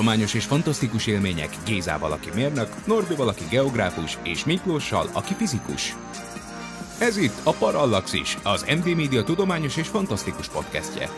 Tudományos és fantasztikus élmények Gézával, aki mérnök, Norbi valaki geográfus, és Miklóssal, aki fizikus. Ez itt a Parallaxis, az MD Media tudományos és fantasztikus podcastje.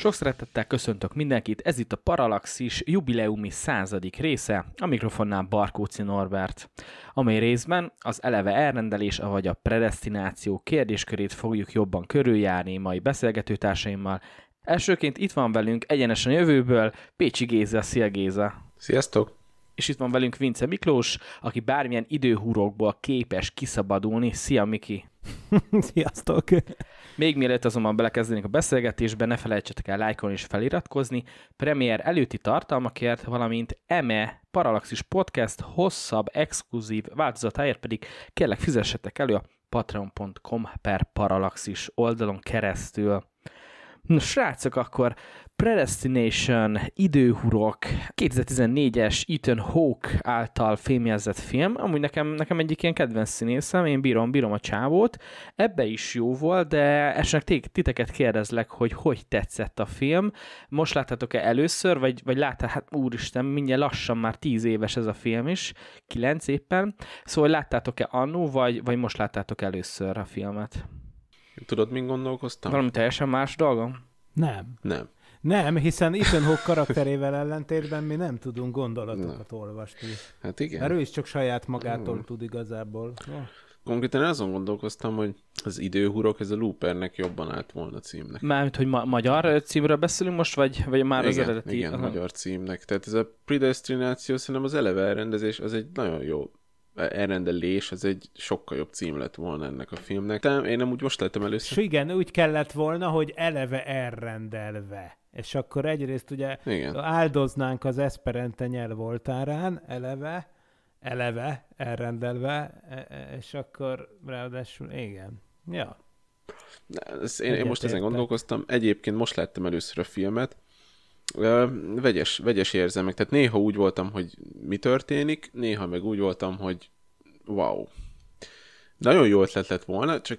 Sok szeretettel köszöntök mindenkit, ez itt a Paralaxis jubileumi századik része, a mikrofonnál Barkóci Norbert, amely részben az eleve elrendelés, vagy a predestináció kérdéskörét fogjuk jobban körüljárni mai beszélgetőtársaimmal. Elsőként itt van velünk egyenesen jövőből Pécsi Géza, Szia Géza! Sziasztok! És itt van velünk Vince Miklós, aki bármilyen időhúrokból képes kiszabadulni. Szia, Miki! Sziasztok! Még mielőtt azonban belekezdenénk a beszélgetésbe, ne felejtsetek el lájkolni és feliratkozni. Premier előtti tartalmakért, valamint EME Paralaxis Podcast hosszabb, exkluzív változatáért pedig kérlek fizessetek elő a patreon.com per paralaxis oldalon keresztül. Na, srácok, akkor Predestination, Időhurok, 2014-es Ethan Hawke által fémjelzett film, amúgy nekem, nekem egyik ilyen kedvenc színészem, én bírom, bírom a csávót, ebbe is jó volt, de esnek titeket kérdezlek, hogy hogy tetszett a film, most láttátok-e először, vagy, vagy láttátok, hát úristen, mindjárt lassan már 10 éves ez a film is, 9 éppen, szóval láttátok-e annó, vagy, vagy most láttátok először a filmet? Tudod, mint gondolkoztam? Valami teljesen más dolgom? Nem. Nem. Nem, hiszen Ethan Hawke karakterével ellentétben mi nem tudunk gondolatokat olvasni. Hát igen. Mert ő is csak saját magától hmm. tud igazából. Oh. Konkrétan azon gondolkoztam, hogy az időhurok, ez a Loopernek jobban állt volna címnek. Mármint, hogy ma- magyar címről beszélünk most, vagy, vagy már igen, az eredeti? Igen, uh-huh. magyar címnek. Tehát ez a predestináció, szerintem az eleve elrendezés, az egy nagyon jó elrendelés, ez egy sokkal jobb cím lett volna ennek a filmnek. De én nem úgy most lettem először. S igen, úgy kellett volna, hogy eleve elrendelve. És akkor egyrészt ugye igen. áldoznánk az Esperente nyelv voltárán, eleve, eleve, elrendelve, e, e, és akkor ráadásul igen. Ja. Ez, én, én most ezen gondolkoztam. Egyébként most láttam először a filmet, vegyes, vegyes érzelmek. Tehát néha úgy voltam, hogy mi történik, néha meg úgy voltam, hogy wow. Nagyon jó ötlet lett volna, csak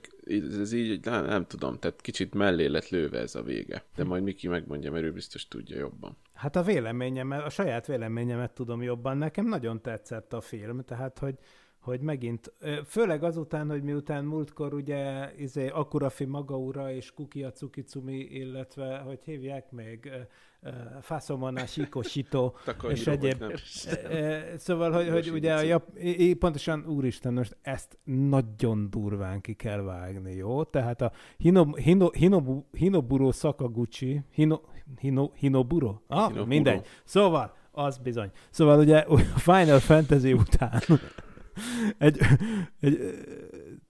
ez így, nem, nem tudom, tehát kicsit mellé lett lőve ez a vége. De majd Miki megmondja, mert ő biztos tudja jobban. Hát a véleményemet, a saját véleményemet tudom jobban. Nekem nagyon tetszett a film, tehát hogy, hogy megint, főleg azután, hogy miután múltkor ugye izé, Akurafi Magaura és Kuki a Cukicumi, illetve, hogy hívják még, faszomona, sikosító, hát és egyéb. Szóval, hogy, hogy ugye a jap... pontosan, úristen, most ezt nagyon durván ki kell vágni, jó? Tehát a hino hino hino, Hinoburo Sakaguchi, Hino... Hino... Hinoburo? Ah, Hinoburo. mindegy. Szóval, az bizony. Szóval ugye a Final Fantasy után egy, egy,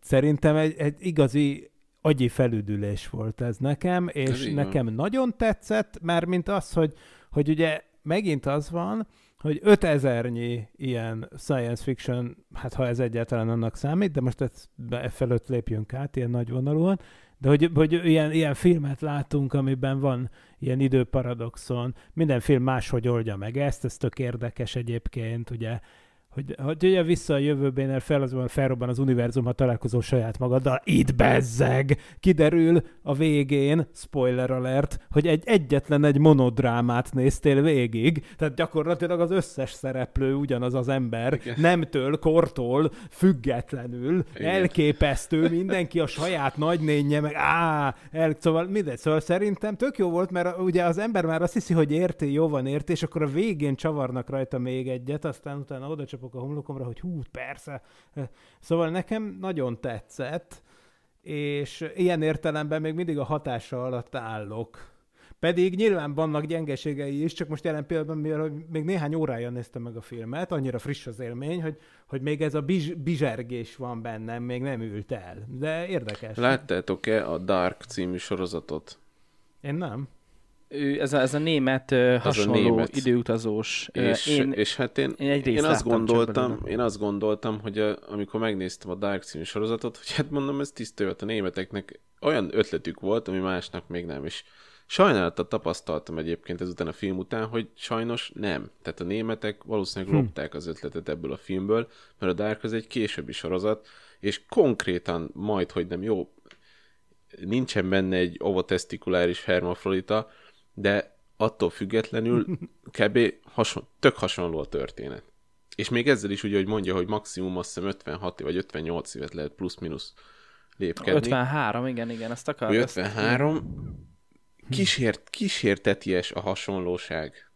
szerintem egy, egy igazi agyi felüdülés volt ez nekem, és ez nekem van. nagyon tetszett, mert mint az, hogy, hogy ugye megint az van, hogy 5000-nyi ilyen science fiction, hát ha ez egyáltalán annak számít, de most ezt e felőtt lépjünk át ilyen nagy vonalúan, de hogy, hogy ilyen, ilyen filmet látunk, amiben van ilyen időparadoxon, minden film máshogy oldja meg ezt, ez tök érdekes egyébként, ugye hogy, hogy ugye vissza a jövőben fel azonban felrobban az univerzum, ha találkozó saját magaddal, itt bezzeg! Kiderül a végén, spoiler alert, hogy egy egyetlen egy monodrámát néztél végig, tehát gyakorlatilag az összes szereplő ugyanaz az ember, Igen. nemtől, kortól, függetlenül, Igen. elképesztő, mindenki a saját nagynénje, meg á, el, szóval mindegy, szóval szerintem tök jó volt, mert ugye az ember már azt hiszi, hogy érti, jó van érti, és akkor a végén csavarnak rajta még egyet, aztán utána oda lecsapok a homlokomra, hogy hú, persze. Szóval nekem nagyon tetszett, és ilyen értelemben még mindig a hatása alatt állok. Pedig nyilván vannak gyengeségei is, csak most jelen pillanatban, mivel még néhány órája néztem meg a filmet, annyira friss az élmény, hogy, hogy még ez a biz, bizsergés van bennem, még nem ült el. De érdekes. Láttátok-e a Dark című sorozatot? Én nem ő, ez, a, ez a német uh, hasonló a német. időutazós. És, uh, én, és hát én, én, egy én azt gondoltam, én azt gondoltam, hogy a, amikor megnéztem a Dark című sorozatot, hogy hát mondom, ez tiszta a németeknek olyan ötletük volt, ami másnak még nem is. Sajnálattal tapasztaltam egyébként ezután a film után, hogy sajnos nem. Tehát a németek valószínűleg hm. lopták az ötletet ebből a filmből, mert a Dark az egy későbbi sorozat, és konkrétan majd, hogy nem jó, nincsen benne egy ovotestikuláris hermafrodita, de attól függetlenül kb. Hason, tök hasonló a történet. És még ezzel is ugye, hogy mondja, hogy maximum azt hiszem 56 vagy 58 évet lehet plusz-minusz lépkedni. 53, igen, igen, ezt akarod 53, ezt... kísért, kísérteties a hasonlóság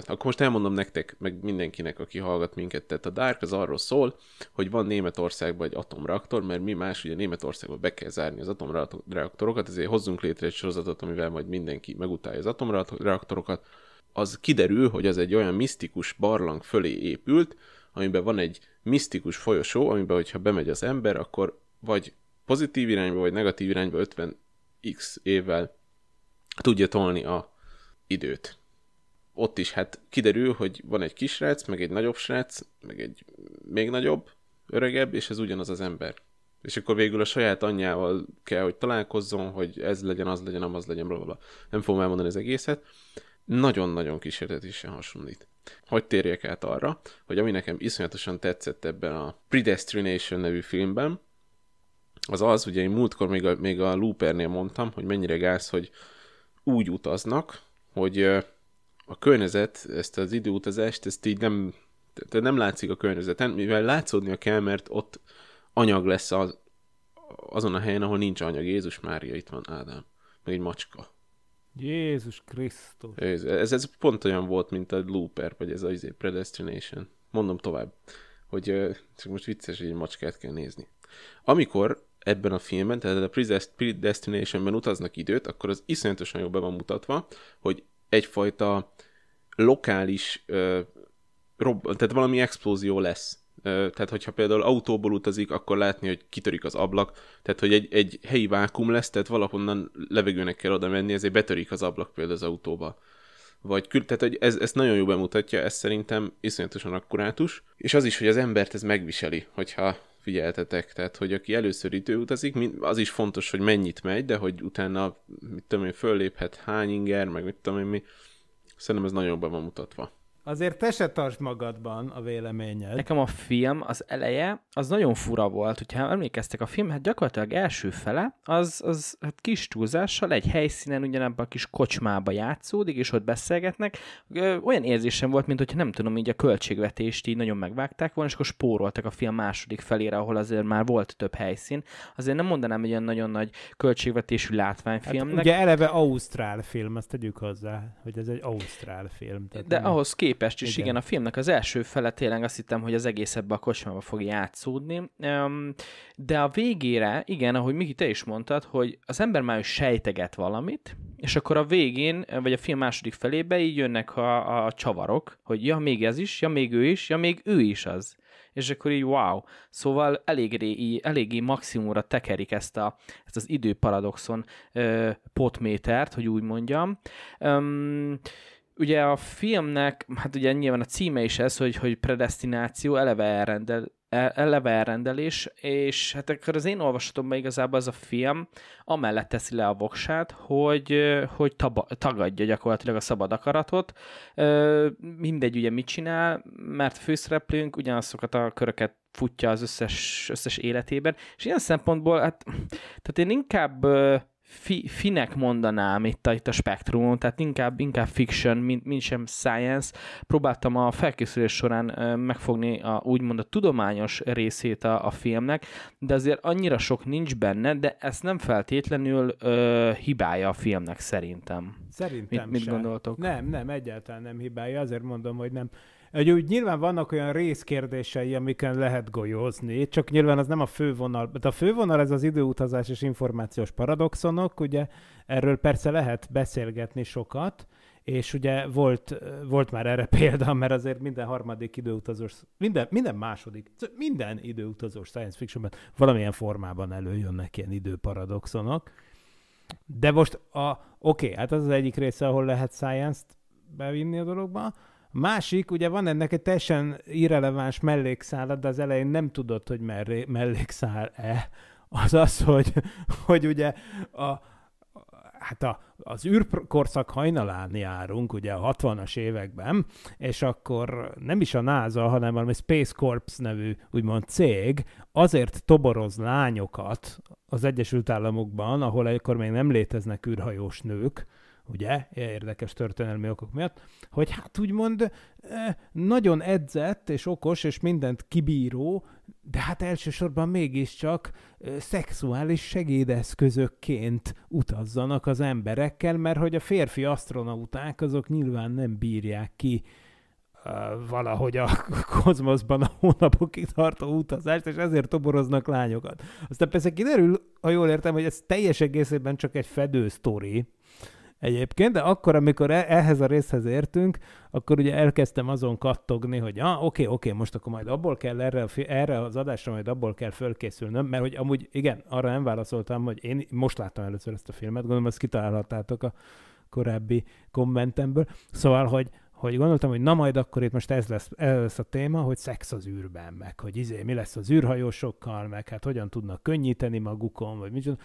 akkor most elmondom nektek, meg mindenkinek, aki hallgat minket, tehát a Dark az arról szól, hogy van Németországban egy atomreaktor, mert mi más, ugye Németországban be kell zárni az atomreaktorokat, ezért hozzunk létre egy sorozatot, amivel majd mindenki megutálja az atomreaktorokat. Az kiderül, hogy az egy olyan misztikus barlang fölé épült, amiben van egy misztikus folyosó, amiben, hogyha bemegy az ember, akkor vagy pozitív irányba, vagy negatív irányba 50x évvel tudja tolni a időt ott is hát kiderül, hogy van egy kis srác, meg egy nagyobb srác, meg egy még nagyobb, öregebb, és ez ugyanaz az ember. És akkor végül a saját anyjával kell, hogy találkozzon, hogy ez legyen, az legyen, az legyen, blablabla. Nem fogom elmondani az egészet. Nagyon-nagyon kísérletesen hasonlít. Hogy térjek át arra, hogy ami nekem iszonyatosan tetszett ebben a Predestination nevű filmben, az az, ugye én múltkor még a, még a Loopernél mondtam, hogy mennyire gáz, hogy úgy utaznak, hogy a környezet, ezt az időutazást, ezt így nem, tehát nem látszik a környezeten, mivel látszódnia kell, mert ott anyag lesz az, azon a helyen, ahol nincs anyag. Jézus Mária, itt van Ádám. Meg egy macska. Jézus Krisztus. Ez, ez, ez pont olyan volt, mint a Looper, vagy ez a izé, Predestination. Mondom tovább, hogy csak most vicces, hogy egy macskát kell nézni. Amikor ebben a filmben, tehát a Predestinationben utaznak időt, akkor az iszonyatosan jól be van mutatva, hogy egyfajta lokális, uh, rob, tehát valami explózió lesz. Uh, tehát, hogyha például autóból utazik, akkor látni, hogy kitörik az ablak, tehát, hogy egy, egy helyi vákum lesz, tehát valahonnan levegőnek kell oda menni, ezért betörik az ablak például az autóba vagy kül, tehát hogy ez, ezt nagyon jól bemutatja, ez szerintem iszonyatosan akkurátus, és az is, hogy az embert ez megviseli, hogyha figyeltetek, tehát hogy aki először időutazik, az is fontos, hogy mennyit megy, de hogy utána, mit tudom én, fölléphet hány inger, meg mit tudom én mi, szerintem ez nagyon be van mutatva. Azért te se tartsd magadban a véleményed. Nekem a film az eleje, az nagyon fura volt, hogyha emlékeztek a film, hát gyakorlatilag első fele, az, az hát kis túlzással egy helyszínen ugyanebben a kis kocsmába játszódik, és ott beszélgetnek. Olyan érzésem volt, mint hogyha nem tudom, így a költségvetést így nagyon megvágták volna, és akkor spóroltak a film második felére, ahol azért már volt több helyszín. Azért nem mondanám egy olyan nagyon nagy költségvetésű látványfilmnek. Hát ugye eleve ausztrál film, azt tegyük hozzá, hogy ez egy ausztrál film. Tehát De nem... ahhoz kép képest is, igen. igen, a filmnek az első fele tényleg azt hittem, hogy az egész ebbe a kocsmába fog játszódni, de a végére, igen, ahogy Miki, te is mondtad, hogy az ember már is sejteget valamit, és akkor a végén, vagy a film második felébe így jönnek a, a csavarok, hogy ja, még ez is, ja, még ő is, ja, még ő is az és akkor így wow. Szóval eléggé, eléggé maximumra tekerik ezt, a, ezt az időparadoxon ö, potmétert, hogy úgy mondjam. Ugye a filmnek, hát ugye nyilván a címe is ez, hogy, hogy predestináció, eleve, elrendel, eleve elrendelés, és hát akkor az én olvasatomban igazából az a film amellett teszi le a voksát, hogy, hogy taba, tagadja gyakorlatilag a szabad akaratot. Mindegy ugye mit csinál, mert főszereplőnk ugyanazokat a köröket futja az összes, összes életében, és ilyen szempontból, hát, tehát én inkább fi, finek mondanám itt a, itt a spektrumon, tehát inkább, inkább fiction, mint, mint sem science. Próbáltam a felkészülés során megfogni a, úgymond a tudományos részét a, a filmnek, de azért annyira sok nincs benne, de ez nem feltétlenül ö, hibája a filmnek szerintem. Szerintem mit, mit sem. gondoltok? Nem, nem, egyáltalán nem hibája, azért mondom, hogy nem hogy úgy nyilván vannak olyan részkérdései, amiken lehet golyózni, csak nyilván az nem a fővonal. De a fővonal ez az időutazás és információs paradoxonok, ugye erről persze lehet beszélgetni sokat, és ugye volt, volt már erre példa, mert azért minden harmadik időutazós, minden, minden második, minden időutazós science fictionben valamilyen formában előjönnek ilyen időparadoxonok. De most a, oké, okay, hát az az egyik része, ahol lehet science-t bevinni a dologba, Másik, ugye van ennek egy teljesen irreleváns mellékszálad, de az elején nem tudod, hogy merré, mellékszál-e, az az, hogy, hogy ugye a, hát a, az űrkorszak hajnalán járunk, ugye a 60-as években, és akkor nem is a NASA, hanem valami Space Corps nevű úgymond cég azért toboroz lányokat az Egyesült Államokban, ahol akkor még nem léteznek űrhajós nők, ugye, érdekes történelmi okok miatt, hogy hát úgymond eh, nagyon edzett és okos és mindent kibíró, de hát elsősorban mégiscsak eh, szexuális segédeszközökként utazzanak az emberekkel, mert hogy a férfi astronauták azok nyilván nem bírják ki eh, valahogy a kozmoszban a hónapokig tartó utazást, és ezért toboroznak lányokat. Aztán persze kiderül, ha jól értem, hogy ez teljes egészében csak egy sztori, egyébként, de akkor, amikor e- ehhez a részhez értünk, akkor ugye elkezdtem azon kattogni, hogy ah, oké, oké, most akkor majd abból kell erre, erre az adásra, majd abból kell fölkészülnöm, mert hogy amúgy igen, arra nem válaszoltam, hogy én most láttam először ezt a filmet, gondolom, ezt kitalálhatátok a korábbi kommentemből. Szóval, hogy, hogy gondoltam, hogy na majd akkor itt most ez lesz, ez lesz a téma, hogy szex az űrben, meg hogy izé, mi lesz az űrhajósokkal, meg hát hogyan tudnak könnyíteni magukon, vagy micsoda.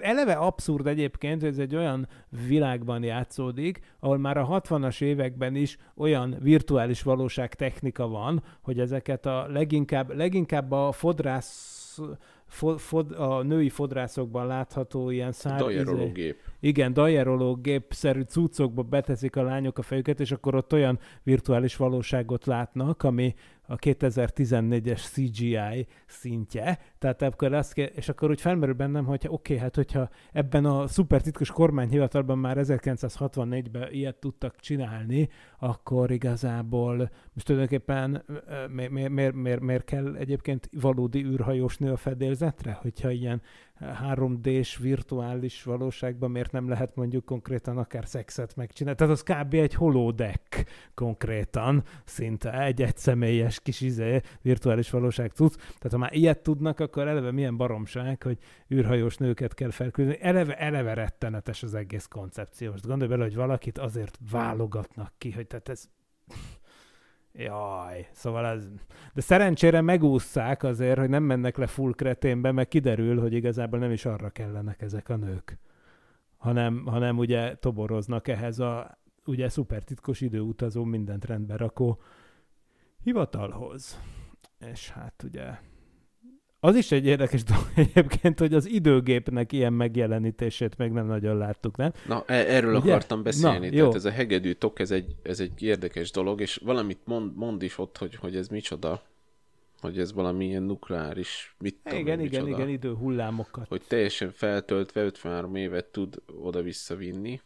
Eleve abszurd egyébként, hogy ez egy olyan világban játszódik, ahol már a 60-as években is olyan virtuális valóság technika van, hogy ezeket a leginkább, leginkább a fodrász fo- fod, a női fodrászokban látható ilyen szár... Izé- Dajerológép. Igen, dajerológép-szerű cuccokba beteszik a lányok a fejüket, és akkor ott olyan virtuális valóságot látnak, ami a 2014-es CGI szintje, tehát akkor azt kér, és akkor úgy felmerül bennem, hogy oké, okay, hát hogyha ebben a titkos kormányhivatalban már 1964-ben ilyet tudtak csinálni, akkor igazából most tulajdonképpen miért mi, mi, mi, mi, mi kell egyébként valódi űrhajós nő a fedélzetre, hogyha ilyen 3D-s virtuális valóságban miért nem lehet mondjuk konkrétan akár szexet megcsinálni. Tehát az kb. egy holodeck konkrétan, szinte egy egyszemélyes kis izé, virtuális valóság tudsz. Tehát ha már ilyet tudnak, akkor eleve milyen baromság, hogy űrhajós nőket kell felküldeni. Eleve, eleve rettenetes az egész koncepció. Most gondolj bele, hogy valakit azért válogatnak ki, hogy tehát ez Jaj, szóval ez... De szerencsére megúszszák azért, hogy nem mennek le full kreténbe, mert kiderül, hogy igazából nem is arra kellenek ezek a nők, hanem, hanem ugye toboroznak ehhez a ugye titkos időutazó mindent rendbe rakó hivatalhoz. És hát ugye az is egy érdekes dolog egyébként, hogy az időgépnek ilyen megjelenítését még nem nagyon láttuk, nem? Na, e- erről Ugye? akartam beszélni. Na, jó. Tehát ez a hegedű tok, ez egy, ez egy érdekes dolog, és valamit mond, mond is ott, hogy, hogy ez micsoda, hogy ez valami ilyen nukleáris, mit tudom Igen, igen, micsoda, igen, időhullámokat. Hogy teljesen feltöltve 53 évet tud oda-visszavinni,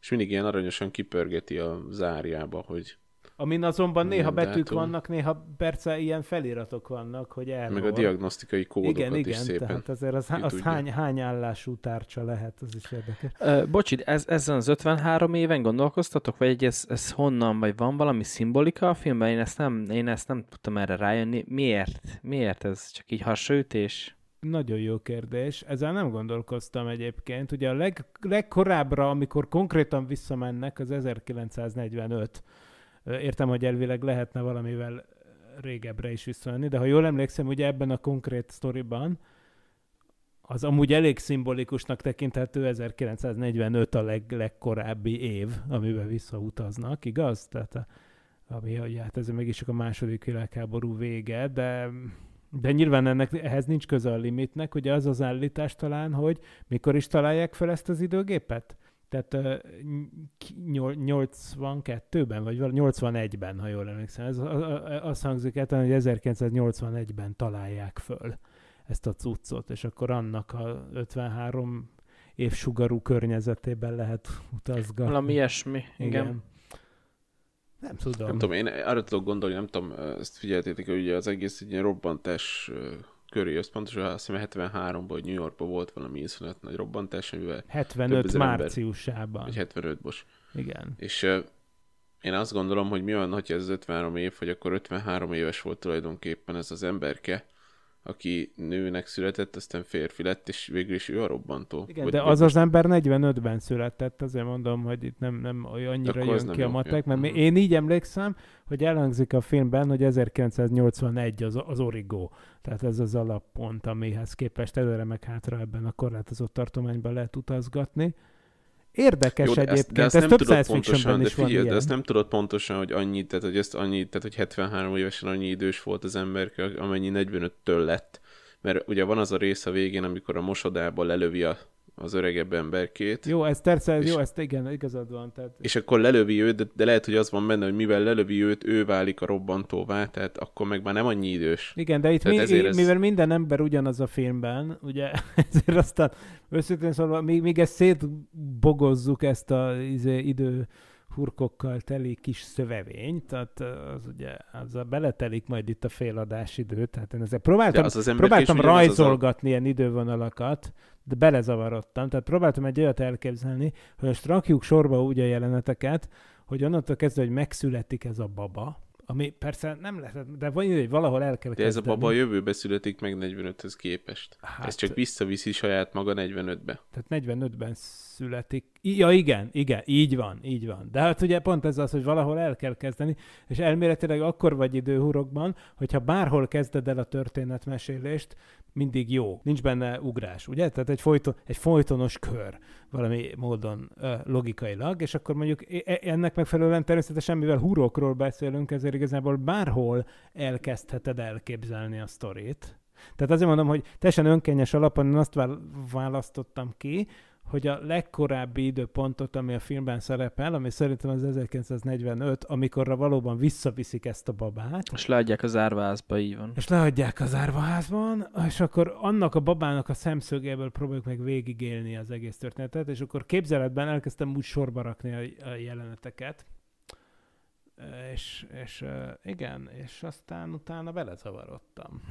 és mindig ilyen aranyosan kipörgeti a zárjába, hogy Amin azonban néha betűk dátum. vannak, néha perce ilyen feliratok vannak, hogy el. Meg a diagnosztikai kódokat igen, is igen, szépen. tehát azért az, az hány, hány állású tárcsa lehet, az is érdekes. Ö, bocsi, ez, ezen az 53 éven gondolkoztatok, vagy ez, ez honnan, vagy van valami szimbolika a filmben? Én ezt nem, én ezt nem tudtam erre rájönni. Miért? Miért ez csak így hasraütés? Nagyon jó kérdés. Ezzel nem gondolkoztam egyébként. Ugye a leg, legkorábbra, amikor konkrétan visszamennek, az 1945 Értem, hogy elvileg lehetne valamivel régebbre is visszajönni, de ha jól emlékszem, ugye ebben a konkrét sztoriban az amúgy elég szimbolikusnak tekinthető 1945 a leg, legkorábbi év, amiben visszautaznak, igaz? Tehát a, ami, hogy hát ez mégis csak a második világháború vége, de, de nyilván ennek, ehhez nincs köze a limitnek, ugye az az állítás talán, hogy mikor is találják fel ezt az időgépet? Tehát uh, 82-ben, vagy 81-ben, ha jól emlékszem, ez, azt hangzik el, hogy 1981-ben találják föl ezt a cuccot, és akkor annak a 53 sugarú környezetében lehet utazgatni. Valami ilyesmi, igen. igen. Nem tudom. Nem tudom, én arra tudok gondolni, nem tudom, ezt figyeltétek, hogy ugye az egész egy ilyen robbantás köré összpontosan, azt hiszem 73-ban, New Yorkban volt valami iszonyat nagy robbantás, amivel 75 márciusában. Ember, 75 bos. Igen. És uh, én azt gondolom, hogy mi van, hogy ez 53 év, hogy akkor 53 éves volt tulajdonképpen ez az emberke, aki nőnek született, aztán férfi lett, és végül is ő a robbantó. Igen, de az az ember 45-ben született, azért mondom, hogy itt nem, nem annyira jön nem ki jó, a matek, jó. mert mhm. én így emlékszem, hogy elhangzik a filmben, hogy 1981 az, az origó. Tehát ez az alappont, amihez képest előre meg hátra ebben a korlátozott tartományban lehet utazgatni. Érdekes Jó, de egyébként, ezt, de ezt, nem több tudod pontosan, de figyelj, de ezt nem tudod pontosan, hogy annyi, tehát hogy, ezt annyi, tehát, hogy 73 évesen annyi idős volt az ember, amennyi 45-től lett. Mert ugye van az a rész a végén, amikor a mosodában lelövi a az öregebb emberkét. Jó, ez persze, jó, ezt igen, igazad van. Tehát... És akkor lelövi őt, de, de lehet, hogy az van benne, hogy mivel lelövi őt, ő válik a robbantóvá, tehát akkor meg már nem annyi idős. Igen, de itt mi, ez... mivel minden ember ugyanaz a filmben, ugye, ezért aztán őszintén szólva, még, még ezt szétbogozzuk ezt a izé, idő hurkokkal teli kis szövevény, tehát az ugye az a beletelik majd itt a féladás időt tehát én ezzel próbáltam, ja, az az próbáltam rajzolgatni az a... ilyen idővonalakat, de belezavarodtam. Tehát próbáltam egy olyat elképzelni, hogy most rakjuk sorba úgy a jeleneteket, hogy onnantól kezdve, hogy megszületik ez a baba, ami persze nem lehet, de van, hogy valahol el kell De ez a baba a jövőbe születik meg 45-höz képest. Hát, ez csak hát- visszaviszi saját maga 45-be. Tehát 45-ben születik. Ja, igen, igen, így van, így van. De hát ugye pont ez az, hogy valahol el kell kezdeni, és elméletileg akkor vagy időhurokban, hogyha bárhol kezded el a történetmesélést, mindig jó. Nincs benne ugrás, ugye? Tehát egy, folyton, egy folytonos kör valami módon logikailag, és akkor mondjuk e, e, ennek megfelelően természetesen, mivel hurokról beszélünk, ezért igazából bárhol elkezdheted elképzelni a sztorit. Tehát azért mondom, hogy teljesen önkényes alapon én azt választottam ki, hogy a legkorábbi időpontot, ami a filmben szerepel, ami szerintem az 1945, amikorra valóban visszaviszik ezt a babát. És leadják az árvaházba, így van. És leadják az árvaházban, és akkor annak a babának a szemszögéből próbáljuk meg végigélni az egész történetet, és akkor képzeletben elkezdtem úgy sorba rakni a jeleneteket. És, és igen, és aztán utána belezavarodtam.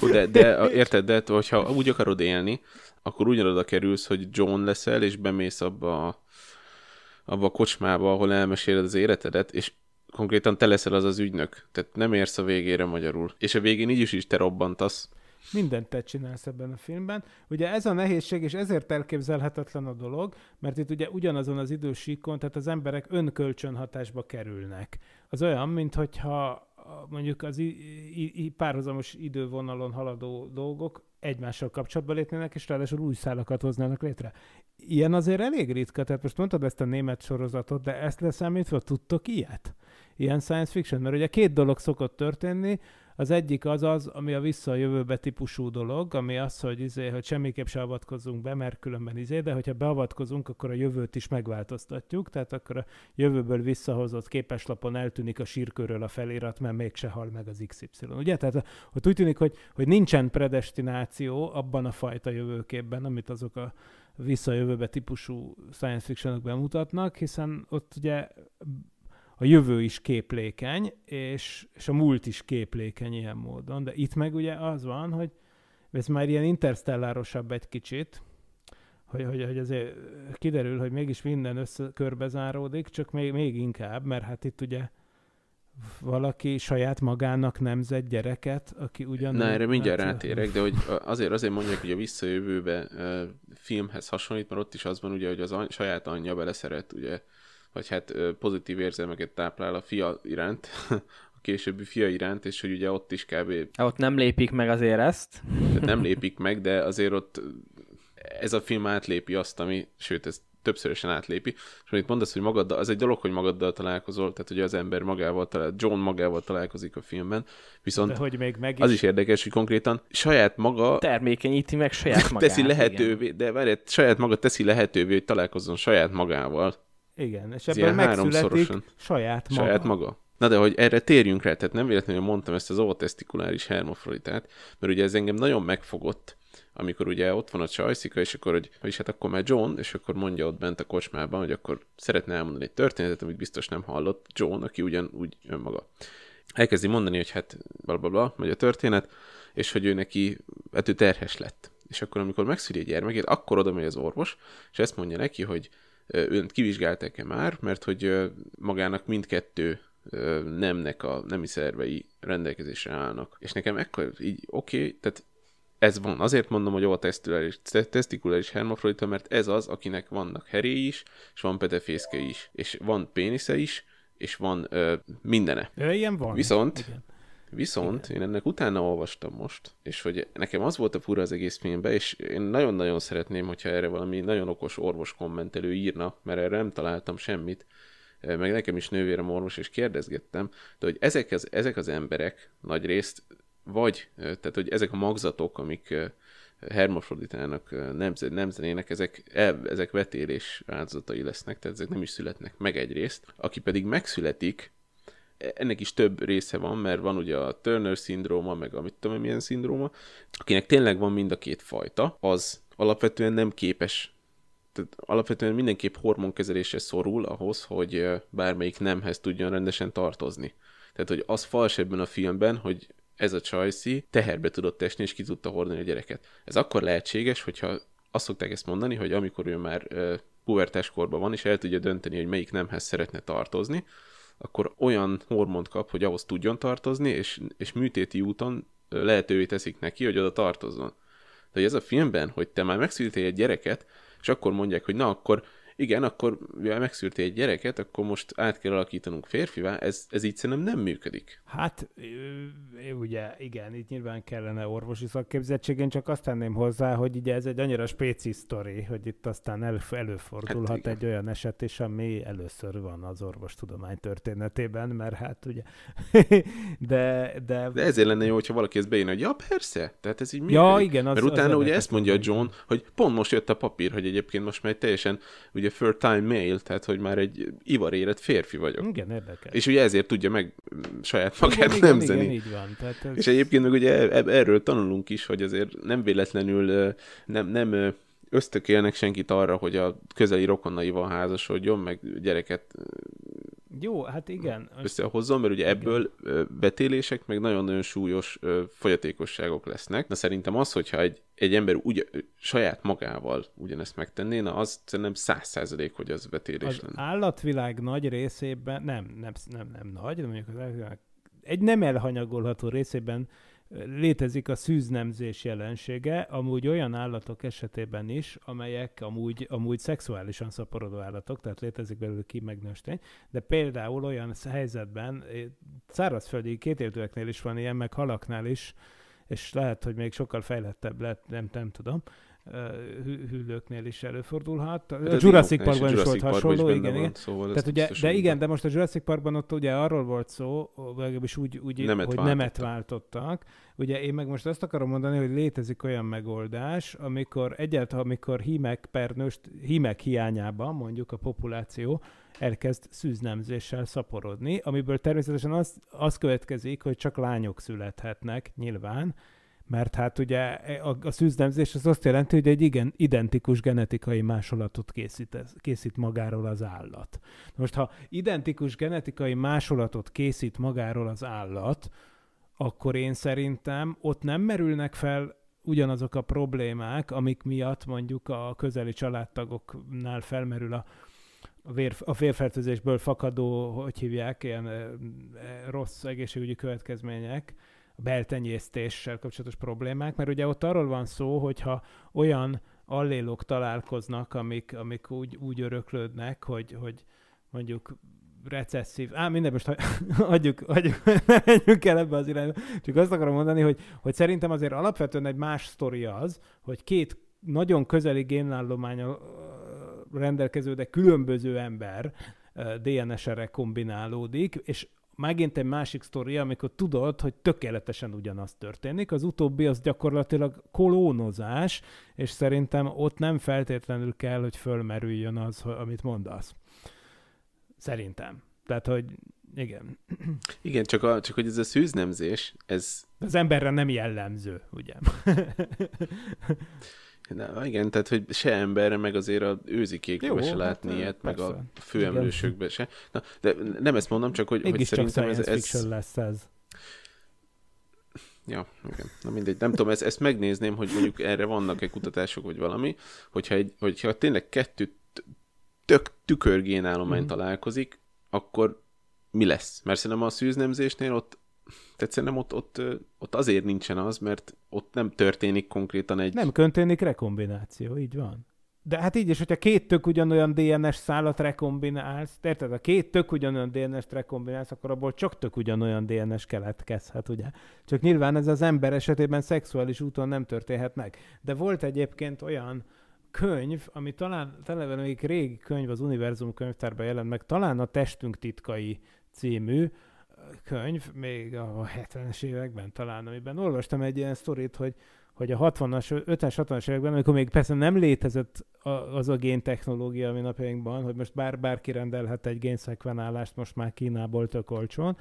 Jó, de, de érted, de hogyha úgy akarod élni, akkor ugyanoda kerülsz, hogy John leszel, és bemész abba a, abba a kocsmába, ahol elmeséled az életedet, és konkrétan te leszel az az ügynök. Tehát nem érsz a végére magyarul. És a végén így is, is te robbantasz. Mindent te csinálsz ebben a filmben. Ugye ez a nehézség, és ezért elképzelhetetlen a dolog, mert itt ugye ugyanazon az idősíkon, tehát az emberek önkölcsönhatásba kerülnek. Az olyan, mintha mondjuk az i- i- i- párhuzamos idővonalon haladó dolgok egymással kapcsolatba lépnének, és ráadásul új szálakat hoznának létre. Ilyen azért elég ritka, tehát most mondtad ezt a német sorozatot, de ezt leszámítva tudtok ilyet? Ilyen science fiction, mert ugye két dolog szokott történni, az egyik az az, ami a vissza a jövőbe típusú dolog, ami az, hogy, izé, hogy semmiképp se avatkozzunk be, mert különben izé, de hogyha beavatkozunk, akkor a jövőt is megváltoztatjuk, tehát akkor a jövőből visszahozott képeslapon eltűnik a sírkörről a felirat, mert mégse hal meg az XY. Ugye? Tehát ott úgy tűnik, hogy, hogy nincsen predestináció abban a fajta jövőképben, amit azok a visszajövőbe típusú science fictionok bemutatnak, hiszen ott ugye a jövő is képlékeny, és, és a múlt is képlékeny ilyen módon. De itt meg ugye az van, hogy ez már ilyen interstellárosabb egy kicsit, hogy, hogy, hogy azért kiderül, hogy mégis minden össze körbezáródik, csak még, még inkább, mert hát itt ugye valaki saját magának nemzett gyereket, aki ugyan... Na, erre mindjárt hát- rátérek, de hogy azért, azért mondják, hogy a visszajövőbe filmhez hasonlít, mert ott is az van ugye, hogy az any, saját anyja beleszeret ugye vagy hát pozitív érzelmeket táplál a fia iránt, a későbbi fia iránt, és hogy ugye ott is kb. Hát ott nem lépik meg azért ezt. Tehát nem lépik meg, de azért ott ez a film átlépi azt, ami, sőt, ez többszörösen átlépi. És amit mondasz, hogy magaddal, az egy dolog, hogy magaddal találkozol, tehát hogy az ember magával talál, John magával találkozik a filmben, viszont De hogy még meg is... az is érdekes, hogy konkrétan saját maga... Termékenyíti meg saját magát. Teszi lehetővé, igen. de várjál, saját maga teszi lehetővé, hogy találkozzon saját magával igen, és ebből megszületik saját maga. Saját maga. Na de, hogy erre térjünk rá, tehát nem véletlenül mondtam ezt az ótesztikuláris hermafroditát, mert ugye ez engem nagyon megfogott, amikor ugye ott van a csajszika, és akkor, hogy, vagyis hát akkor már John, és akkor mondja ott bent a kocsmában, hogy akkor szeretne elmondani egy történetet, amit biztos nem hallott John, aki ugyanúgy önmaga. Elkezdi mondani, hogy hát blablabla, bla, bla, megy a történet, és hogy ő neki, hát ő terhes lett. És akkor, amikor megszüli a gyermekét, akkor oda megy az orvos, és ezt mondja neki, hogy önt kivizsgálták-e már, mert hogy magának mindkettő nemnek a nemi szervei rendelkezésre állnak. És nekem ekkor így oké, okay, tehát ez van. Azért mondom, hogy a testikuláris, tesztikuláris hermafrodita, mert ez az, akinek vannak heréi is, és van petefészke is, és van pénisze is, és van ö, mindene. Ilyen van. Viszont, Igen Viszont Igen. én ennek utána olvastam most, és hogy nekem az volt a fura az egész filmben, és én nagyon-nagyon szeretném, hogyha erre valami nagyon okos orvos kommentelő írna, mert erre nem találtam semmit, eh, meg nekem is nővérem orvos, és kérdezgettem, de hogy ezek az, ezek az emberek nagy részt vagy, eh, tehát hogy ezek a magzatok, amik eh, hermafroditának nemz- nemzenének, ezek, ezek vetélés áldozatai lesznek, tehát ezek nem is születnek meg egyrészt. Aki pedig megszületik, ennek is több része van, mert van ugye a Turner-szindróma, meg amit tudom én milyen szindróma, akinek tényleg van mind a két fajta, az alapvetően nem képes tehát alapvetően mindenképp hormonkezelésre szorul ahhoz, hogy bármelyik nemhez tudjon rendesen tartozni. Tehát, hogy az fals ebben a filmben, hogy ez a csajszi teherbe tudott esni, és ki tudta hordani a gyereket. Ez akkor lehetséges, hogyha azt szokták ezt mondani, hogy amikor ő már pubertás korban van, és el tudja dönteni, hogy melyik nemhez szeretne tartozni, akkor olyan hormont kap, hogy ahhoz tudjon tartozni, és, és műtéti úton lehetővé teszik neki, hogy oda tartozzon. De ez a filmben, hogy te már megszültél egy gyereket, és akkor mondják, hogy na akkor igen, akkor ja, megszűrtél egy gyereket, akkor most át kell alakítanunk férfivá, ez, ez így szerintem nem működik. Hát, ugye, igen, itt nyilván kellene orvosi szakképzettség, én csak azt tenném hozzá, hogy ugye ez egy annyira spéci sztori, hogy itt aztán el, előfordulhat hát egy olyan eset is, ami először van az orvostudomány történetében, mert hát ugye, de, de... de ezért lenne jó, hogyha valaki ezt beírna, hogy ja, persze, tehát ez így működik. Ja, igen, az, mert utána az ugye ezt mondja John, hogy pont most jött a papír, hogy egyébként most már teljesen ugye ugye time male, tehát hogy már egy ivarérett férfi vagyok. Igen, érdekes. És ugye ezért tudja meg saját magát igen, nemzeni. Igen, így van. Tehát ez... És egyébként meg ugye e- e- erről tanulunk is, hogy azért nem véletlenül nem, nem ösztökélnek senkit arra, hogy a közeli hogy házasodjon, meg gyereket jó, hát igen. Összehozzon, mert ugye ebből igen. betélések, meg nagyon-nagyon súlyos fogyatékosságok lesznek. Na szerintem az, hogyha egy egy ember úgy saját magával ugyanezt megtenné, na az szerintem száz százalék, hogy az vetérés az lenne. állatvilág nagy részében, nem, nem, nem, nem nagy, de mondjuk az állatvilág egy nem elhanyagolható részében létezik a szűznemzés jelensége, amúgy olyan állatok esetében is, amelyek amúgy, amúgy szexuálisan szaporodó állatok, tehát létezik belőle ki meg nőstény, de például olyan helyzetben, eh, szárazföldi kétértőeknél is van ilyen, meg halaknál is, és lehet, hogy még sokkal fejlettebb lett, nem, nem tudom hüllőknél is előfordulhat. Hát a Jurassic Parkban is volt hasonló, igen. igen. Szóval Tehát ugye, de igen, de most a Jurassic Parkban ott ugye arról volt szó, legalábbis úgy, úgy nemet hogy nemet váltottak. Ugye én meg most azt akarom mondani, hogy létezik olyan megoldás, amikor egyáltalán, amikor hímek nőst, hímek hiányában mondjuk a populáció elkezd szűznemzéssel szaporodni, amiből természetesen az, az következik, hogy csak lányok születhetnek nyilván, mert hát ugye e, a, a szűznemzés az azt jelenti, hogy egy igen, identikus genetikai másolatot készít, készít magáról az állat. Most ha identikus genetikai másolatot készít magáról az állat, akkor én szerintem ott nem merülnek fel ugyanazok a problémák, amik miatt mondjuk a közeli családtagoknál felmerül a, a, vér, a vérfertőzésből fakadó, hogy hívják, ilyen e, rossz egészségügyi következmények, beltenyésztéssel kapcsolatos problémák, mert ugye ott arról van szó, hogyha olyan allélok találkoznak, amik, amik úgy, úgy öröklődnek, hogy, hogy mondjuk recesszív, á, minden most adjuk, adjuk, menjünk el ebbe az irányba. Csak azt akarom mondani, hogy, hogy szerintem azért alapvetően egy más sztori az, hogy két nagyon közeli génállománya rendelkező, de különböző ember DNS-re kombinálódik, és megint egy másik sztori, amikor tudod, hogy tökéletesen ugyanaz történik. Az utóbbi az gyakorlatilag kolónozás, és szerintem ott nem feltétlenül kell, hogy fölmerüljön az, amit mondasz. Szerintem. Tehát, hogy igen. Igen, csak, a, csak hogy ez a szűznemzés, ez... Az emberre nem jellemző, ugye? Na, igen, tehát hogy se emberre, meg azért a őzikékbe se látni hát, ilyet, meg persze. a főemlősökbe se. Na, de nem ezt mondom, csak hogy, hogy szerintem ez, ez... lesz ez. Ja, igen. Na mindegy, nem tudom, ezt, ezt megnézném, hogy mondjuk erre vannak-e kutatások, vagy valami, hogyha, egy, hogyha tényleg kettő tök tükörgénállomány mm. találkozik, akkor mi lesz? Mert szerintem a szűznemzésnél ott tehát szerintem ott, ott, ott azért nincsen az, mert ott nem történik konkrétan egy... Nem történik rekombináció, így van. De hát így is, hogyha két tök ugyanolyan DNS szálat rekombinálsz, érted, a két tök ugyanolyan DNS-t rekombinálsz, akkor abból csak tök ugyanolyan DNS keletkezhet, ugye? Csak nyilván ez az ember esetében szexuális úton nem történhet meg. De volt egyébként olyan könyv, ami talán, talán egy régi könyv az Univerzum könyvtárban jelent meg, talán a Testünk titkai című, könyv, még a 70-es években talán, amiben olvastam egy ilyen sztorit, hogy, hogy a 60-as, 50-es, 60-as években, amikor még persze nem létezett az a géntechnológia, ami napjainkban, hogy most bár bárki rendelhet egy génszekvenálást most már Kínából tök olcsón,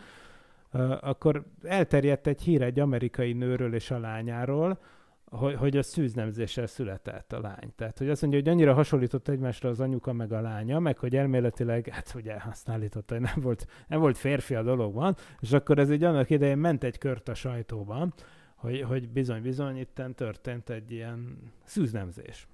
akkor elterjedt egy hír egy amerikai nőről és a lányáról, hogy, hogy a szűznemzéssel született a lány. Tehát, hogy azt mondja, hogy annyira hasonlított egymásra az anyuka meg a lánya, meg hogy elméletileg, hát ugye azt állította, hogy nem volt, nem volt férfi a dologban, és akkor ez egy annak idején ment egy kört a sajtóban, hogy, hogy bizony, bizony, itten történt egy ilyen szűznemzés.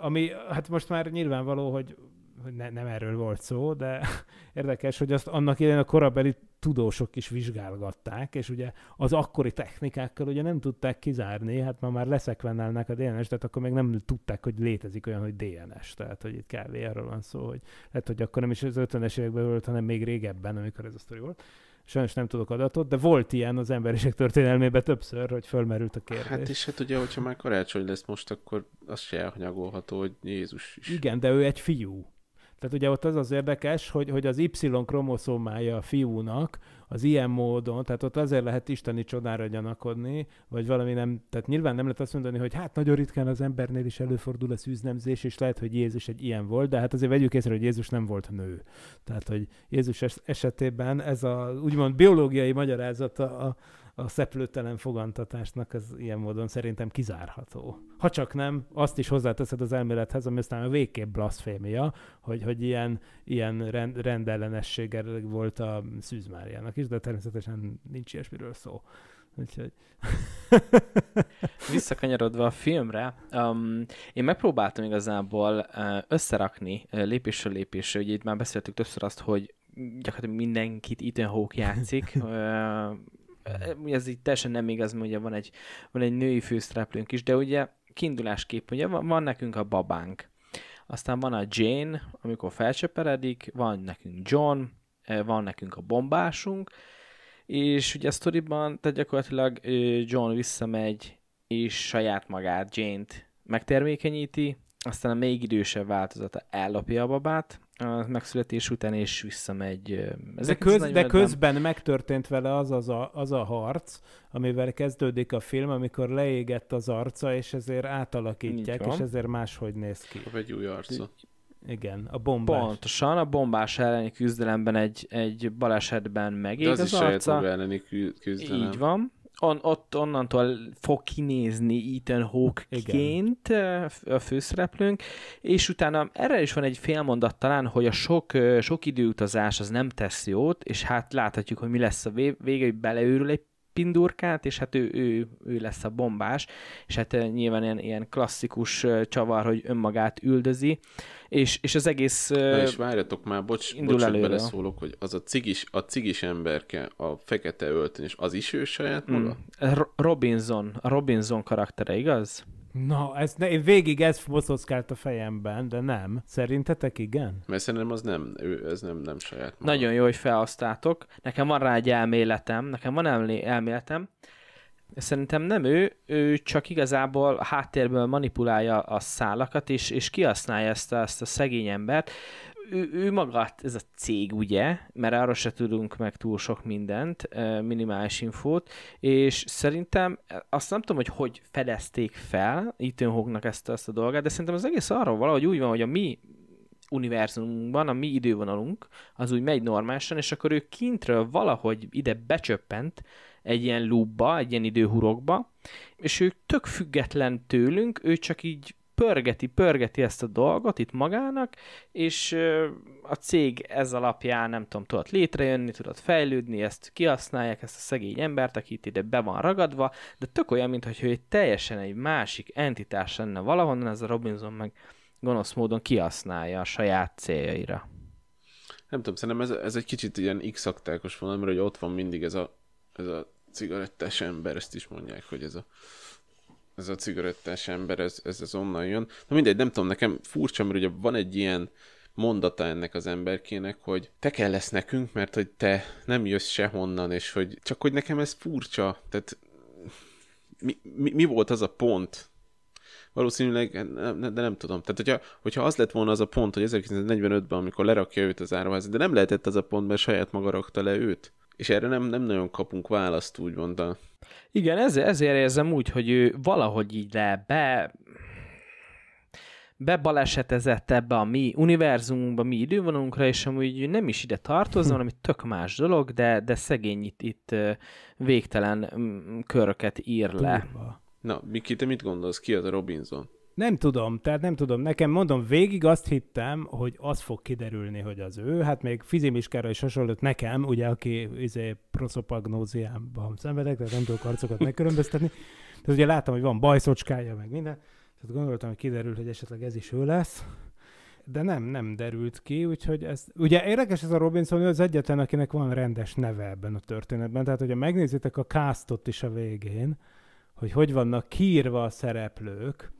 Ami, hát most már nyilvánvaló, hogy hogy ne, nem erről volt szó, de érdekes, hogy azt annak idején a korabeli tudósok is vizsgálgatták, és ugye az akkori technikákkal ugye nem tudták kizárni, hát ma már leszekvennelnek a DNS, tehát akkor még nem tudták, hogy létezik olyan, hogy DNS, tehát hogy itt kávé arról van szó, hogy lehet, hogy akkor nem is az 50-es években volt, hanem még régebben, amikor ez a sztori volt sajnos nem tudok adatot, de volt ilyen az emberiség történelmében többször, hogy fölmerült a kérdés. Hát és hát ugye, hogyha már karácsony lesz most, akkor az se elhanyagolható, hogy Jézus is. Igen, de ő egy fiú. Tehát ugye ott az az érdekes, hogy, hogy az Y-kromoszómája a fiúnak az ilyen módon, tehát ott azért lehet isteni csodára gyanakodni, vagy valami nem, tehát nyilván nem lehet azt mondani, hogy hát nagyon ritkán az embernél is előfordul a szűznemzés, és lehet, hogy Jézus egy ilyen volt, de hát azért vegyük észre, hogy Jézus nem volt nő. Tehát, hogy Jézus esetében ez a úgymond biológiai magyarázata a, a szeplőtelen fogantatásnak ez ilyen módon szerintem kizárható. Ha csak nem, azt is hozzáteszed az elmélethez, ami aztán a végképp blaszfémia, hogy, hogy ilyen, ilyen rend, rendellenességgel volt a Máriának is, de természetesen nincs ilyesmiről szó. Úgyhogy... Visszakanyarodva a filmre, um, én megpróbáltam igazából uh, összerakni uh, lépésről lépésre, ugye itt már beszéltük többször azt, hogy gyakorlatilag mindenkit Ethan Hawke játszik, uh, Mm. ez így teljesen nem igaz, mert ugye van egy, van egy női főszereplőnk is, de ugye kiindulásképp, ugye van, van nekünk a babánk, aztán van a Jane, amikor felcsöperedik, van nekünk John, eh, van nekünk a bombásunk, és ugye a sztoriban, tehát gyakorlatilag John visszamegy, és saját magát, Jane-t megtermékenyíti, aztán a még idősebb változata ellopja a babát, a megszületés után, és visszamegy. Ezek de, köz, de közben nem... megtörtént vele az, az, a, az a harc, amivel kezdődik a film, amikor leégett az arca, és ezért átalakítják, és ezért máshogy néz ki. Kap egy új arca. Igen, a bombás. Pontosan, a bombás elleni küzdelemben egy, egy balesetben megég de az, az is arca. elleni küzdelem. Így van on, ott onnantól fog kinézni Ethan Hawke-ként eh, a főszereplőnk, és utána erre is van egy félmondat talán, hogy a sok, eh, sok időutazás az nem tesz jót, és hát láthatjuk, hogy mi lesz a vége, hogy beleőrül egy pindurkát, és hát ő, ő, ő lesz a bombás, és hát eh, nyilván ilyen, ilyen klasszikus eh, csavar, hogy önmagát üldözi, és, és az egész... Eh, Na és várjatok már, bocs, indul bocs hogy beleszólok, hogy az a cigis, a cigis emberke, a fekete és az is ő saját maga? Mm. Robinson, a Robinson karaktere, igaz? Na, ez ne, én végig ez foszoszkált a fejemben, de nem. Szerintetek igen? Mert szerintem az nem, ő, ez nem, nem saját maga. Nagyon jó, hogy felhasználtok. Nekem van rá egy elméletem, nekem van elmé- elméletem. Szerintem nem ő, ő csak igazából háttérből manipulálja a szálakat, és, és kihasználja ezt a, ezt a szegény embert ő, ő magát, ez a cég, ugye, mert arra se tudunk meg túl sok mindent, minimális infót, és szerintem azt nem tudom, hogy hogy fedezték fel Ethan Hawke-nak ezt, ezt a dolgát, de szerintem az egész arról valahogy úgy van, hogy a mi univerzumunkban, a mi idővonalunk, az úgy megy normálisan, és akkor ő kintről valahogy ide becsöppent egy ilyen lúbba, egy ilyen időhurokba, és ő tök független tőlünk, ő csak így pörgeti, pörgeti ezt a dolgot itt magának, és a cég ez alapján nem tudom, tudott létrejönni, tudott fejlődni, ezt kihasználják, ezt a szegény embert, aki itt ide be van ragadva, de tök olyan, mintha ő egy teljesen egy másik entitás lenne valahonnan, ez a Robinson meg gonosz módon kihasználja a saját céljaira. Nem tudom, szerintem ez, ez egy kicsit ilyen x-aktákos vonal, mert hogy ott van mindig ez a, ez a cigarettás ember, ezt is mondják, hogy ez a ez a cigarettás ember, ez, ez, ez onnan jön. Na mindegy, nem tudom, nekem furcsa, mert ugye van egy ilyen mondata ennek az emberkének, hogy te kell lesz nekünk, mert hogy te nem jössz sehonnan, és hogy csak hogy nekem ez furcsa, tehát mi, mi, mi volt az a pont, valószínűleg, hát de nem tudom. Tehát, hogyha, hogyha az lett volna az a pont, hogy 1945-ben, amikor lerakja őt az árvázat, de nem lehetett az a pont, mert saját maga rakta le őt. És erre nem, nem nagyon kapunk választ, úgymond. A... Igen, ez ezért érzem úgy, hogy ő valahogy így le be bebalesetezett ebbe a mi univerzumunkba, mi idővonunkra, és amúgy nem is ide tartozom, hm. hanem tök más dolog, de, de szegény itt, itt végtelen mm, köröket ír le. Na, Miki, te mit gondolsz? Ki az a Robinson? Nem tudom, tehát nem tudom. Nekem mondom, végig azt hittem, hogy az fog kiderülni, hogy az ő. Hát még fizimiskára is hasonlott nekem, ugye, aki izé, proszopagnóziában szenvedek, tehát nem tudok arcokat megkülönböztetni. Tehát ugye láttam, hogy van bajszocskája, meg minden. Tehát gondoltam, hogy kiderül, hogy esetleg ez is ő lesz. De nem, nem derült ki, úgyhogy ez... Ugye érdekes ez a Robinson, hogy az egyetlen, akinek van rendes neve ebben a történetben. Tehát, hogyha megnézitek a castot is a végén, hogy hogy vannak kírva a szereplők,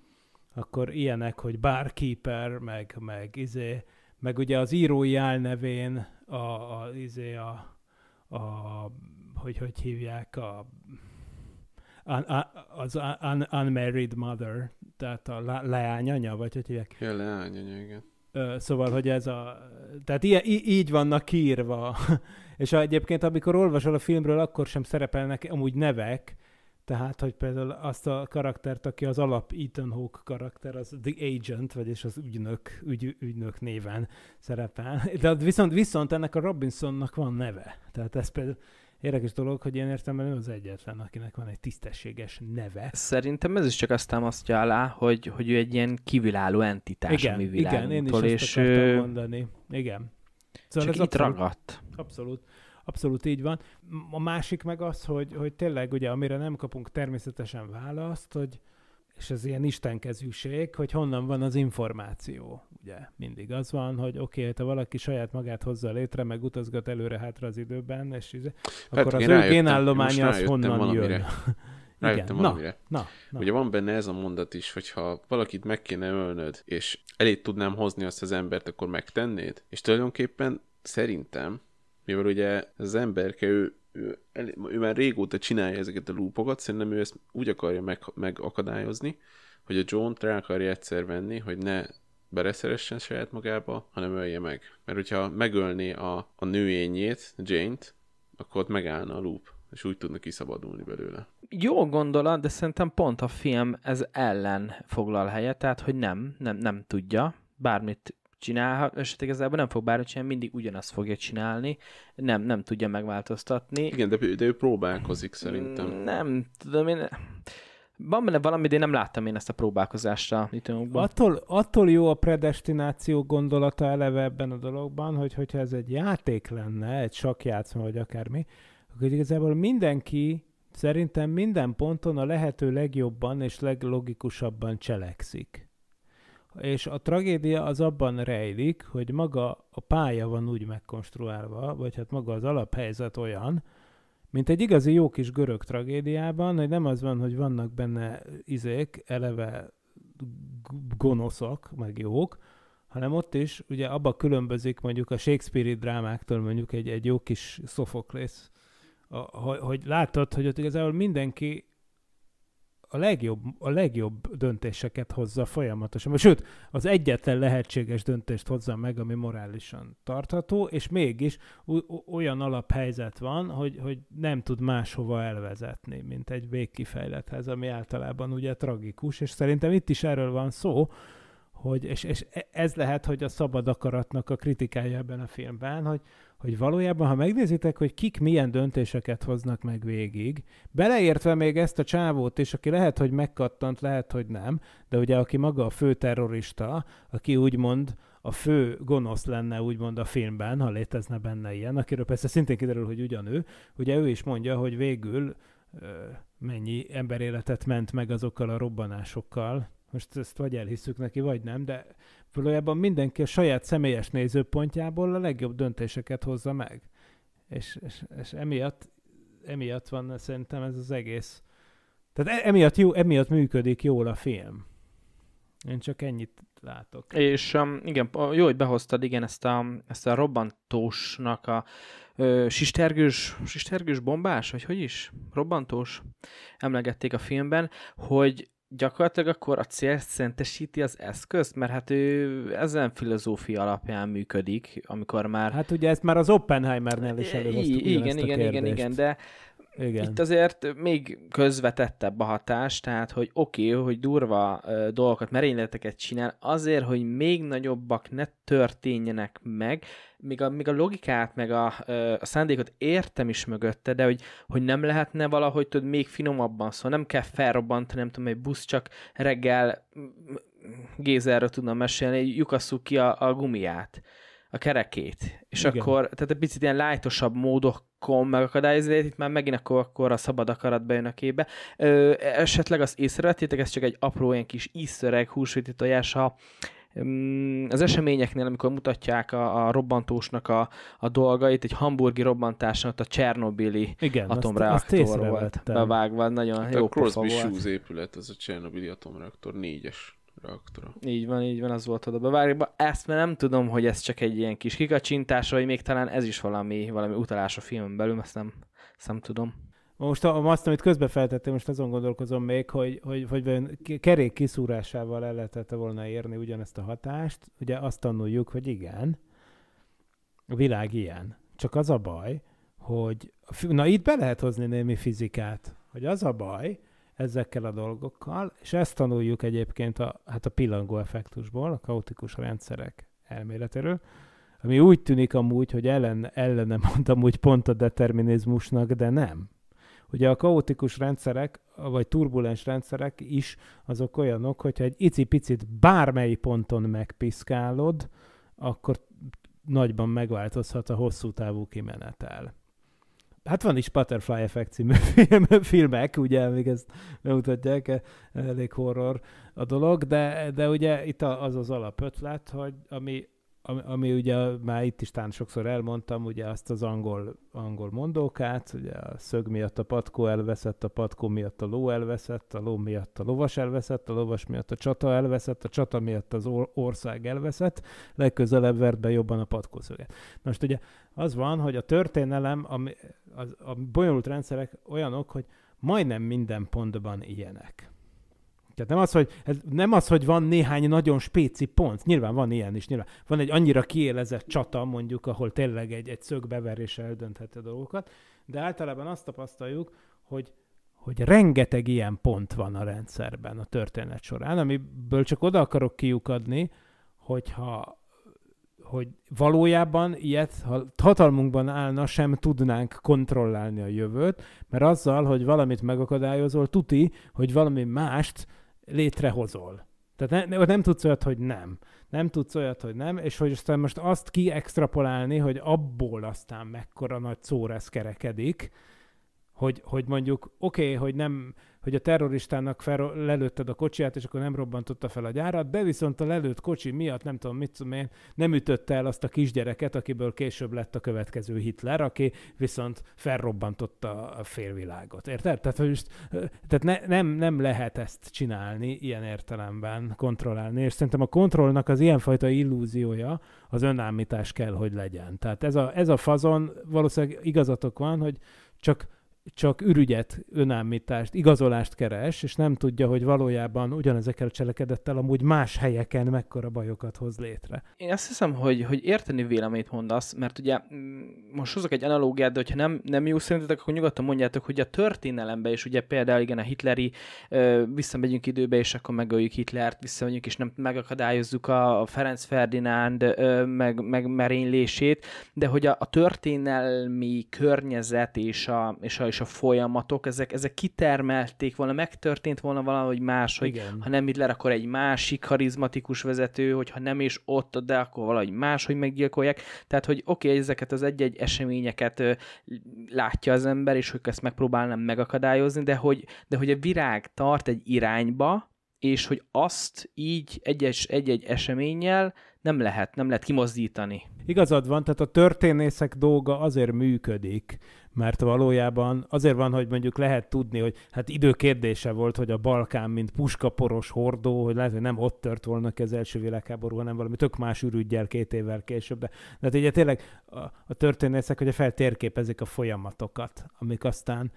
akkor ilyenek, hogy Barkeeper, meg, meg izé, meg ugye az írói álnevén a, a, izé a, a, hogy hogy hívják, a, un, a, az un, unmarried mother, tehát a leányanya, vagy hogy hívják? Ja, leányanya, igen. Szóval, hogy ez a... Tehát ilyen, így vannak írva. És egyébként, amikor olvasol a filmről, akkor sem szerepelnek amúgy nevek, tehát, hogy például azt a karaktert, aki az alap Ethan Hawke karakter, az The Agent, vagyis az ügynök, ügy, ügynök néven szerepel. De viszont, viszont ennek a Robinsonnak van neve. Tehát ez például érdekes dolog, hogy én értem, ő az egyetlen, akinek van egy tisztességes neve. Szerintem ez is csak azt támasztja alá, hogy, hogy ő egy ilyen kívülálló entitás igen, a mi világunktól. Igen, én is és azt ő... mondani. Igen. Szóval csak ez itt abszolút, ragadt. Abszolút abszolút így van. A másik meg az, hogy, hogy tényleg ugye, amire nem kapunk természetesen választ, hogy és ez ilyen istenkezűség, hogy honnan van az információ, ugye? Mindig az van, hogy oké, okay, ha valaki saját magát hozza létre, meg utazgat előre-hátra az időben, és így, hát akkor az ő génállománya az honnan valamire. jön. Rájöttem Igen. valamire. Na, na, na. Ugye van benne ez a mondat is, hogyha valakit meg kéne ölnöd, és elét tudnám hozni azt az embert, akkor megtennéd? És tulajdonképpen szerintem mivel ugye az emberke, ő, ő, ő, ő már régóta csinálja ezeket a lúpokat, szerintem ő ezt úgy akarja meg, megakadályozni, hogy a John-t rá akarja egyszer venni, hogy ne bereszeressen saját magába, hanem ölje meg. Mert hogyha megölné a, a nőjényét, Jane-t, akkor ott megállna a lúp, és úgy tudna kiszabadulni belőle. Jó gondolat, de szerintem pont a film ez ellen foglal helyet, tehát hogy nem, nem, nem tudja, bármit csinálhat, és hát igazából nem fog bármit csinálni, mindig ugyanazt fogja csinálni, nem, nem tudja megváltoztatni. Igen, de, de ő próbálkozik szerintem. Mm, nem, tudom én... Van benne valami, de én nem láttam én ezt a próbálkozást a litumokban. Attól, attól jó a predestináció gondolata eleve ebben a dologban, hogy hogyha ez egy játék lenne, egy játszma vagy akármi, akkor igazából mindenki szerintem minden ponton a lehető legjobban és leglogikusabban cselekszik. És a tragédia az abban rejlik, hogy maga a pálya van úgy megkonstruálva, vagy hát maga az alaphelyzet olyan, mint egy igazi jó kis görög tragédiában, hogy nem az van, hogy vannak benne izék, eleve gonoszak, meg jók, hanem ott is, ugye abba különbözik mondjuk a Shakespeare-i drámáktól mondjuk egy, egy jó kis szofoklész, hogy látod, hogy ott igazából mindenki a legjobb, a legjobb döntéseket hozza folyamatosan. Sőt, az egyetlen lehetséges döntést hozza meg, ami morálisan tartható, és mégis olyan alaphelyzet van, hogy, hogy nem tud máshova elvezetni, mint egy végkifejlethez, ami általában ugye tragikus, és szerintem itt is erről van szó, hogy, és, és e-, ez lehet, hogy a szabad akaratnak a kritikája ebben a filmben, hogy, hogy valójában, ha megnézitek, hogy kik milyen döntéseket hoznak meg végig, beleértve még ezt a csávót is, aki lehet, hogy megkattant, lehet, hogy nem, de ugye aki maga a fő terrorista, aki úgymond a fő gonosz lenne úgymond a filmben, ha létezne benne ilyen, akiről persze szintén kiderül, hogy ugyan ő, ugye ő is mondja, hogy végül ö, mennyi emberéletet ment meg azokkal a robbanásokkal, most ezt vagy elhisszük neki, vagy nem, de valójában mindenki a saját személyes nézőpontjából a legjobb döntéseket hozza meg. És, és, és emiatt, emiatt van szerintem ez az egész. Tehát e, emiatt, jó, emiatt működik jól a film. Én csak ennyit látok. És um, igen, jó, hogy behoztad, igen, ezt a, ezt a robbantósnak a ö, sistergős, sistergős bombás, vagy hogy is? Robbantós emlegették a filmben, hogy gyakorlatilag akkor a cél szentesíti az eszközt, mert hát ő ezen filozófia alapján működik, amikor már... Hát ugye ezt már az Oppenheimernél is hát, előhoztuk. Igen, igen, igen, igen, de igen. Itt azért még közvetettebb a hatás, tehát hogy oké, okay, hogy durva uh, dolgokat, merényleteket csinál, azért, hogy még nagyobbak ne történjenek meg, még a, még a logikát, meg a, uh, a szándékot értem is mögötte, de hogy, hogy nem lehetne valahogy tudod, még finomabban, szóval nem kell felrobbantani, nem tudom, egy busz csak reggel Gézáról tudna mesélni, lyukasszuk ki a, a gumiát a kerekét, és Igen. akkor, tehát egy picit ilyen lájtosabb módok kom megakadályozni, itt már megint akkor, akkor a szabad akarat bejön a képbe. Ö, esetleg azt észrevettétek, ez csak egy apró ilyen kis íszöreg húsvéti tojás, ha mm, az eseményeknél, amikor mutatják a, a robbantósnak a, a dolgait, egy hamburgi ott a Csernobili Igen, atomreaktor azt, azt volt bevágva, nagyon hát jó a Crosby Shoes épület, ez a Csernobili atomreaktor négyes reaktora. Így van, így van, az volt oda bevágva. Ezt már nem tudom, hogy ez csak egy ilyen kis kikacsintás, vagy még talán ez is valami, valami utalás a filmen belül, ezt nem, ezt nem tudom. Most azt, amit közbe feltettem, most azon gondolkozom még, hogy, hogy, hogy kerék kiszúrásával el lehetett volna érni ugyanezt a hatást. Ugye azt tanuljuk, hogy igen, a világ ilyen. Csak az a baj, hogy na itt be lehet hozni némi fizikát, hogy az a baj, ezekkel a dolgokkal, és ezt tanuljuk egyébként a, hát a pillangó effektusból, a kaotikus rendszerek elméletéről, ami úgy tűnik amúgy, hogy ellen, ellene mondtam úgy pont a determinizmusnak, de nem. Ugye a kaotikus rendszerek, vagy turbulens rendszerek is azok olyanok, hogyha egy icipicit bármely ponton megpiszkálod, akkor nagyban megváltozhat a hosszú távú kimenetel. Hát van is Butterfly Effect című film, filmek, ugye, még ezt bemutatják, e, elég horror a dolog, de, de ugye itt az az alapötlet, hogy ami ami, ami ugye már itt is tán sokszor elmondtam, ugye azt az angol, angol mondókát, ugye a szög miatt a patkó elveszett, a patkó miatt a ló elveszett, a ló miatt a lovas elveszett, a lovas miatt a csata elveszett, a csata miatt az ország elveszett, legközelebb vert be jobban a patkó szöget. Most ugye az van, hogy a történelem, ami, az, a bonyolult rendszerek olyanok, hogy majdnem minden pontban ilyenek. Tehát nem az, hogy, ez nem az, hogy van néhány nagyon spéci pont, nyilván van ilyen is, nyilván. Van egy annyira kiélezett csata, mondjuk, ahol tényleg egy, egy szögbeverés eldöntheti a dolgokat, de általában azt tapasztaljuk, hogy hogy rengeteg ilyen pont van a rendszerben a történet során, amiből csak oda akarok kiukadni, hogyha hogy valójában ilyet, ha hatalmunkban állna, sem tudnánk kontrollálni a jövőt, mert azzal, hogy valamit megakadályozol, tuti, hogy valami mást létrehozol. Tehát ne, nem tudsz olyat, hogy nem. Nem tudsz olyat, hogy nem, és hogy aztán most azt kiextrapolálni, hogy abból aztán mekkora nagy ez kerekedik, hogy, hogy mondjuk oké, okay, hogy nem hogy a terroristának fel, lelőtted a kocsiját, és akkor nem robbantotta fel a gyárat, de viszont a lelőtt kocsi miatt, nem tudom mit tudom én, nem ütötte el azt a kisgyereket, akiből később lett a következő Hitler, aki viszont felrobbantotta a félvilágot. Érted? Tehát, hogy most, tehát ne, nem, nem lehet ezt csinálni ilyen értelemben, kontrollálni, és szerintem a kontrollnak az ilyenfajta illúziója az önállítás kell, hogy legyen. Tehát ez a, ez a fazon valószínűleg igazatok van, hogy csak csak ürügyet, önállítást, igazolást keres, és nem tudja, hogy valójában ugyanezekkel a cselekedettel amúgy más helyeken mekkora bajokat hoz létre. Én azt hiszem, hogy, hogy érteni véleményt mondasz, mert ugye mm, most hozok egy analógiát, de hogyha nem, nem jó szerintetek, akkor nyugodtan mondjátok, hogy a történelembe is, ugye például igen a hitleri, visszamegyünk időbe, és akkor megöljük Hitlert, visszamegyünk, és nem megakadályozzuk a, a Ferenc Ferdinánd meg, meg merénylését, de hogy a, a történelmi környezet és a, és a és a folyamatok, ezek, ezek kitermelték volna, megtörtént volna valahogy más, hogy Igen. ha nem Hitler, akkor egy másik karizmatikus vezető, hogyha nem is ott, de akkor valahogy más, hogy meggyilkolják. Tehát, hogy oké, okay, ezeket az egy-egy eseményeket ö, látja az ember, és hogy ezt megpróbálnám megakadályozni, de hogy, de hogy a virág tart egy irányba, és hogy azt így egyes, egy-egy eseménnyel nem lehet, nem lehet kimozdítani. Igazad van, tehát a történészek dolga azért működik, mert valójában azért van, hogy mondjuk lehet tudni, hogy hát idő kérdése volt, hogy a Balkán, mint puskaporos hordó, hogy lehet, hogy nem ott tört volna ki az első világháború, hanem valami tök más ürügyjel két évvel később. De, de hát ugye tényleg a, a történészek ugye feltérképezik a folyamatokat, amik aztán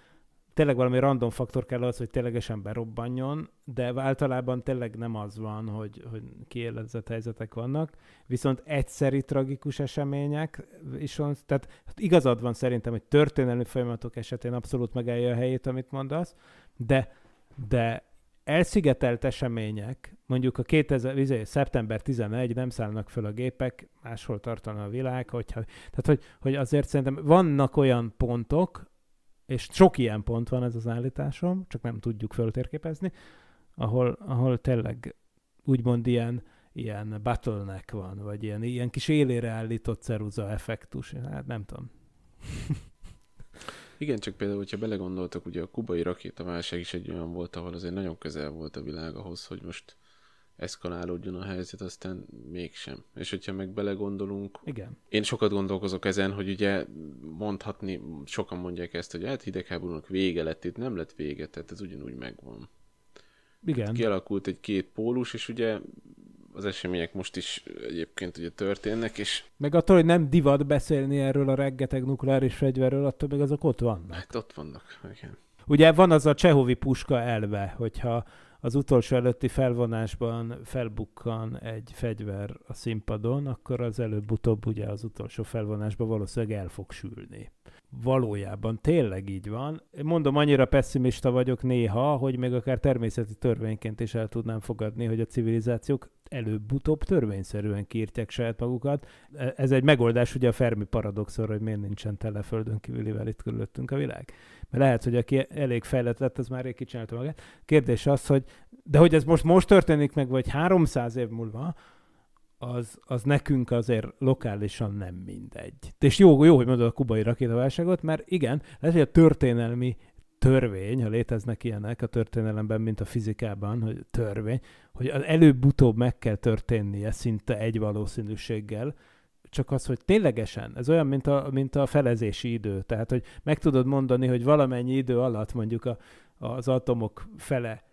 tényleg valami random faktor kell az, hogy ténylegesen berobbanjon, de általában tényleg nem az van, hogy, hogy kiélezett helyzetek vannak, viszont egyszeri tragikus események is van, tehát igazad van szerintem, hogy történelmi folyamatok esetén abszolút megállja a helyét, amit mondasz, de, de elszigetelt események, mondjuk a 2000, izé, szeptember 11, nem szállnak föl a gépek, máshol tartana a világ, hogyha, tehát hogy, hogy azért szerintem vannak olyan pontok, és sok ilyen pont van ez az állításom, csak nem tudjuk föltérképezni, ahol, ahol tényleg úgymond ilyen, ilyen battle-nek van, vagy ilyen, ilyen kis élére állított ceruza effektus, hát nem tudom. Igen, csak például, hogyha belegondoltak, ugye a kubai rakétaválság is egy olyan volt, ahol azért nagyon közel volt a világ ahhoz, hogy most eszkalálódjon a helyzet, aztán mégsem. És hogyha meg belegondolunk, Igen. én sokat gondolkozok ezen, hogy ugye mondhatni, sokan mondják ezt, hogy hát hidegháborúnak vége lett, itt nem lett vége, tehát ez ugyanúgy megvan. Igen. Hát kialakult egy két pólus, és ugye az események most is egyébként ugye történnek, és... Meg attól, hogy nem divat beszélni erről a reggeteg nukleáris fegyverről, attól meg azok ott vannak. Hát ott vannak, igen. Ugye van az a csehovi puska elve, hogyha az utolsó előtti felvonásban felbukkan egy fegyver a színpadon, akkor az előbb-utóbb ugye az utolsó felvonásban valószínűleg el fog sülni. Valójában tényleg így van. Mondom, annyira pessimista vagyok néha, hogy még akár természeti törvényként is el tudnám fogadni, hogy a civilizációk előbb-utóbb törvényszerűen kírtják saját magukat. E, ez egy megoldás ugye a Fermi paradoxonra, hogy miért nincsen tele földön kívülivel itt körülöttünk a világ. Lehet, hogy aki elég fejlett lett, az már rég kicsinálta magát. Kérdés az, hogy de hogy ez most most történik meg, vagy 300 év múlva, az, az nekünk azért lokálisan nem mindegy. És jó, jó hogy mondod a kubai rakétaválságot, mert igen, lehet, hogy a történelmi törvény, ha léteznek ilyenek a történelemben, mint a fizikában, hogy törvény, hogy előbb-utóbb meg kell történnie szinte egy valószínűséggel, csak az, hogy ténylegesen, ez olyan, mint a, mint a felezési idő. Tehát, hogy meg tudod mondani, hogy valamennyi idő alatt mondjuk a, az atomok fele,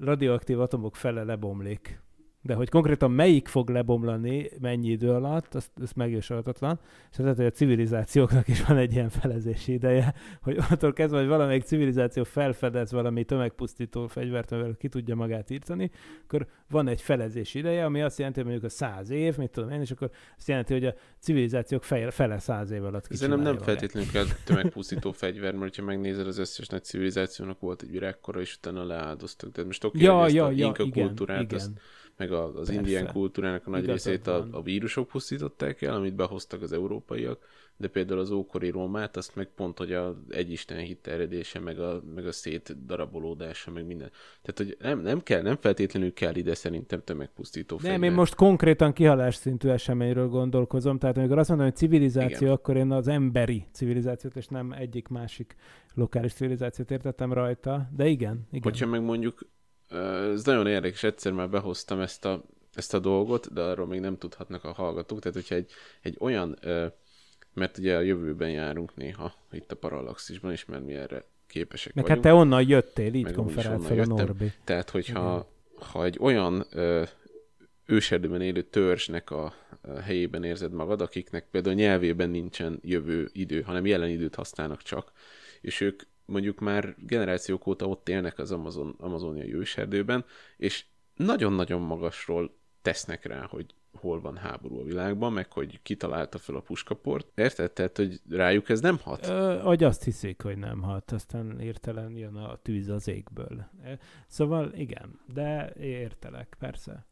radioaktív atomok fele lebomlik de hogy konkrétan melyik fog lebomlani mennyi idő alatt, azt, azt megjósolhatatlan, és lehet, hogy a civilizációknak is van egy ilyen felezési ideje, hogy attól kezdve, hogy valamelyik civilizáció felfedez valami tömegpusztító fegyvert, amivel ki tudja magát írtani, akkor van egy felezési ideje, ami azt jelenti, hogy mondjuk a száz év, mit tudom én, és akkor azt jelenti, hogy a civilizációk fej, fele száz év alatt Ez nem, nem feltétlenül kell tömegpusztító fegyver, mert ha megnézed az összes nagy civilizációnak volt egy virágkora, és utána leáldoztak. De most oké, okay, ja, ja, ja, a ja, igen, kultúrát, igen. Azt meg az Persze. indián kultúrának a nagy Igazad részét a, a vírusok pusztították el, amit behoztak az európaiak, de például az ókori Rómát, azt meg pont, hogy az egyisten hit eredése, meg a, meg a szétdarabolódása, meg minden. Tehát, hogy nem, nem kell, nem feltétlenül kell ide szerintem tömegpusztító fegyver. Nem, én most konkrétan kihalás szintű eseményről gondolkozom, tehát amikor azt mondom, hogy civilizáció, Igen. akkor én az emberi civilizációt, és nem egyik másik lokális civilizációt értettem rajta, de igen. igen. Hogyha meg mondjuk ez nagyon érdekes, egyszer már behoztam ezt a, ezt a dolgot, de arról még nem tudhatnak a hallgatók, tehát hogyha egy, egy olyan, mert ugye a jövőben járunk néha itt a Parallaxisban is, mert mi erre képesek Meg hát vagyunk. hát te onnan jöttél, így konferált fel a Norbi. Tehát, hogyha ha egy olyan őserdőben élő törzsnek a, a helyében érzed magad, akiknek például nyelvében nincsen jövő idő, hanem jelen időt használnak csak, és ők mondjuk már generációk óta ott élnek az Amazon, amazoniai őserdőben, és nagyon-nagyon magasról tesznek rá, hogy hol van háború a világban, meg hogy kitalálta fel a puskaport. Érted? Tehát, hogy rájuk ez nem hat? Ö, hogy azt hiszik, hogy nem hat, aztán értelen jön a tűz az égből. Szóval igen, de értelek, persze.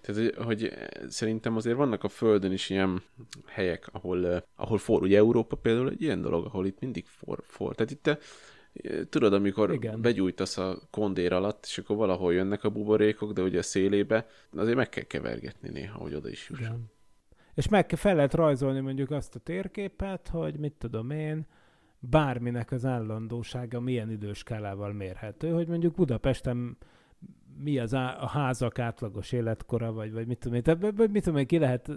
Tehát, hogy szerintem azért vannak a Földön is ilyen helyek, ahol, eh, ahol for, ugye Európa például egy ilyen dolog, ahol itt mindig for, for. Tehát itt te, eh, tudod, amikor Igen. begyújtasz a kondér alatt, és akkor valahol jönnek a buborékok, de ugye a szélébe, azért meg kell kevergetni néha, hogy oda is jusson. És meg fel lehet rajzolni mondjuk azt a térképet, hogy mit tudom én, bárminek az állandósága milyen időskálával mérhető, hogy mondjuk Budapesten mi az a házak átlagos életkora, vagy, vagy mit tudom én, tehát mit tudom én, ki lehet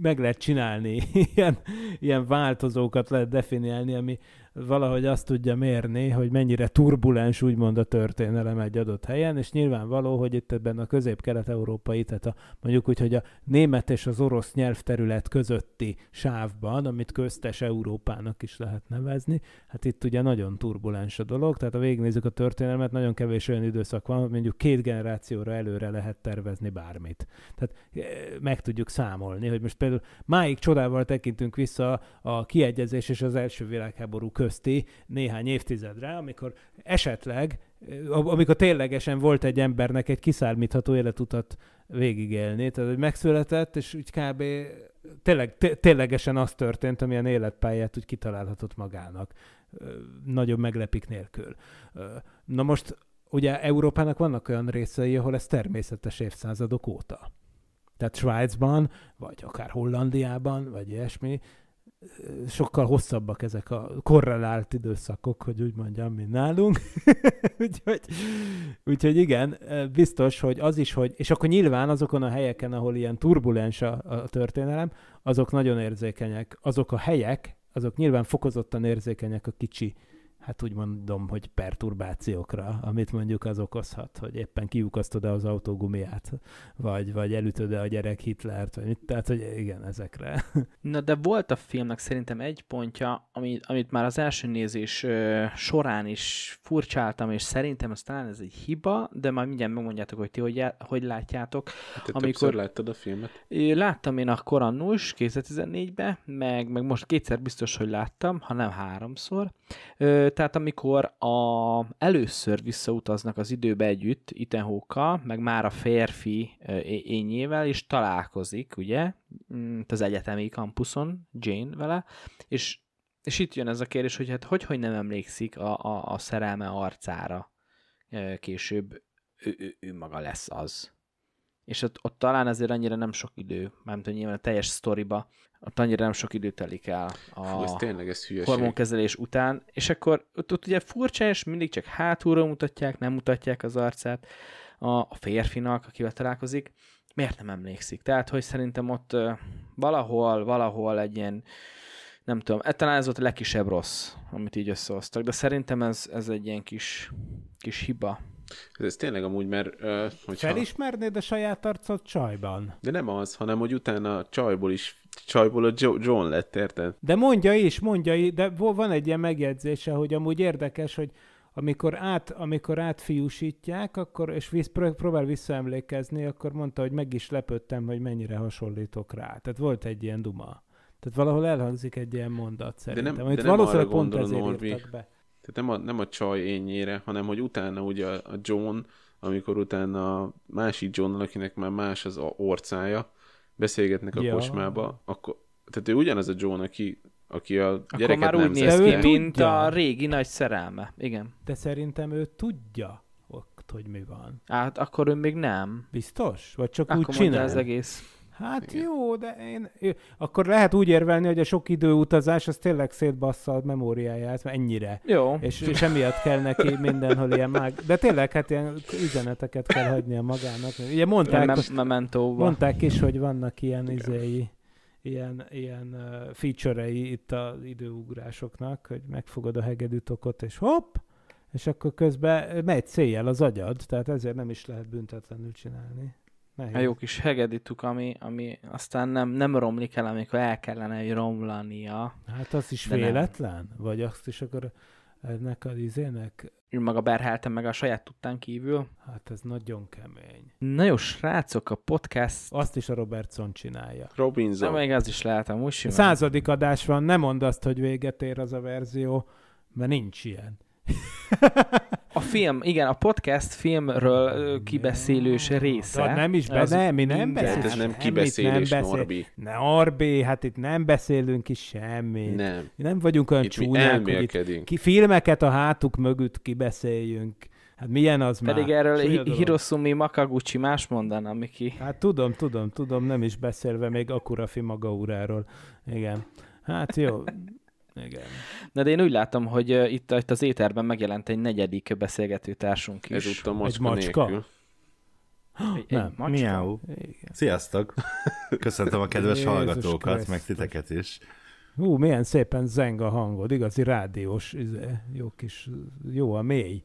meg lehet csinálni, ilyen, ilyen változókat lehet definiálni, ami, valahogy azt tudja mérni, hogy mennyire turbulens úgymond a történelem egy adott helyen, és nyilvánvaló, hogy itt ebben a közép-kelet-európai, tehát a, mondjuk úgy, hogy a német és az orosz nyelvterület közötti sávban, amit köztes Európának is lehet nevezni, hát itt ugye nagyon turbulens a dolog, tehát ha végignézzük a történelmet, nagyon kevés olyan időszak van, hogy mondjuk két generációra előre lehet tervezni bármit. Tehát e, meg tudjuk számolni, hogy most például máig csodával tekintünk vissza a kiegyezés és az első világháború között közti néhány évtizedre, amikor esetleg, eh, amikor ténylegesen volt egy embernek egy kiszármítható életutat végigélni, tehát hogy megszületett, és úgy kb. Tényleg, ténylegesen az történt, amilyen életpályát úgy kitalálhatott magának. Nagyon meglepik nélkül. Na most ugye Európának vannak olyan részei, ahol ez természetes évszázadok óta. Tehát Svájcban, vagy akár Hollandiában, vagy ilyesmi, sokkal hosszabbak ezek a korrelált időszakok, hogy úgy mondjam, mint nálunk. úgyhogy, úgyhogy igen, biztos, hogy az is, hogy, és akkor nyilván azokon a helyeken, ahol ilyen turbulens a, a történelem, azok nagyon érzékenyek. Azok a helyek, azok nyilván fokozottan érzékenyek a kicsi hát úgy mondom, hogy perturbációkra, amit mondjuk az okozhat, hogy éppen kiukasztod az autógumiát, vagy, vagy elütöd a gyerek Hitlert, vagy mit, tehát hogy igen, ezekre. Na de volt a filmnek szerintem egy pontja, amit, amit már az első nézés ö, során is furcsáltam, és szerintem ez talán ez egy hiba, de majd mindjárt megmondjátok, hogy ti hogy, já, hogy látjátok. Hát te amikor láttad a filmet? Láttam én akkor annus 2014-ben, meg, meg most kétszer biztos, hogy láttam, ha nem háromszor. Ö, tehát amikor a, először visszautaznak az időbe együtt Itenhóka, meg már a férfi ényével, és találkozik, ugye, mm, az egyetemi kampuszon, Jane vele, és, és itt jön ez a kérdés, hogy hát hogy, hogy nem emlékszik a, a, a szerelme arcára később, ő, ő, ő maga lesz az. És ott, ott talán azért annyira nem sok idő, mert nyilván a teljes sztoriba a tanyira nem sok idő telik el a Hú, ez tényleg, ez hormonkezelés után, és akkor ott, ott ugye furcsa, és mindig csak hátulról mutatják, nem mutatják az arcát a, a férfinak, akivel találkozik, miért nem emlékszik? Tehát, hogy szerintem ott ö, valahol, valahol egy ilyen, nem tudom, e, talán ez volt a legkisebb rossz, amit így összehoztak, de szerintem ez, ez egy ilyen kis, kis hiba ez tényleg amúgy, mert... Uh, hogyha... Felismernéd a saját arcot csajban? De nem az, hanem hogy utána a csajból is csajból a John lett, érted? De mondja is, mondja is, de van egy ilyen megjegyzése, hogy amúgy érdekes, hogy amikor, át, amikor átfiúsítják, akkor, és visz, próbál visszaemlékezni, akkor mondta, hogy meg is lepődtem, hogy mennyire hasonlítok rá. Tehát volt egy ilyen duma. Tehát valahol elhangzik egy ilyen mondat szerintem, de nem, amit de nem valószínűleg pont ezért Norbi. írtak be. Tehát nem a, nem a csaj ényére, hanem hogy utána ugye a, a John, amikor utána a másik John, akinek már más az a orcája, beszélgetnek a ja. kocsmába, akkor, tehát ő ugyanaz a John, aki, aki a akkor gyereket már nem úgy néz ki, mint a régi nagy szerelme. Igen. De szerintem ő tudja hogy mi van. Hát akkor ő még nem. Biztos? Vagy csak akkor úgy csinál? az egész. Hát Igen. jó, de én... Akkor lehet úgy érvelni, hogy a sok időutazás az tényleg szétbassza a memóriáját, mert ennyire. Jó. És, és emiatt kell neki mindenhol ilyen mág... De tényleg, hát ilyen üzeneteket kell hagynia magának. Ugye mondták... Mem- mementóba. Mondták is, hogy vannak ilyen Igen. izéi ilyen, ilyen uh, feature-ei itt az időugrásoknak, hogy megfogod a hegedűtokot, és hopp, és akkor közben megy széljel az agyad, tehát ezért nem is lehet büntetlenül csinálni. Nehéz. A jó kis hegedituk, ami, ami aztán nem, nem romlik el, amikor el kellene, hogy romlania. Hát az is véletlen? Nem. Vagy azt is akkor ennek az izének? Én maga berheltem meg a saját tudtán kívül. Hát ez nagyon kemény. Na jó, srácok, a podcast... Azt is a Robertson csinálja. Robinson. Na, még az is lehet amúgy simán. Századik adás van, nem mondd azt, hogy véget ér az a verzió, mert nincs ilyen. A film, igen, a podcast filmről kibeszélős része. De nem is beszél, nem, mi nem beszélünk. Hát ez nem kibeszélés, nem beszél, Norbi. arbi. hát itt nem beszélünk is semmit. Nem. Mi nem vagyunk olyan csúnyák, hogy itt ki filmeket a hátuk mögött kibeszéljünk. Hát milyen az Pedig már? Pedig erről Hirosumi Makaguchi más mondana, Miki. Hát tudom, tudom, tudom, nem is beszélve még Akurafi maga uráról. Igen. Hát jó. Igen. Na de én úgy látom, hogy itt, itt az éterben megjelent egy negyedik beszélgető társunk is. Ezúttal macska, egy macska? Egy, nem, egy macska? Miau. Sziasztok! Köszöntöm a kedves Jézus hallgatókat, Christus. meg titeket is. Hú, milyen szépen zeng a hangod, igazi rádiós, izé, jó kis, jó a mély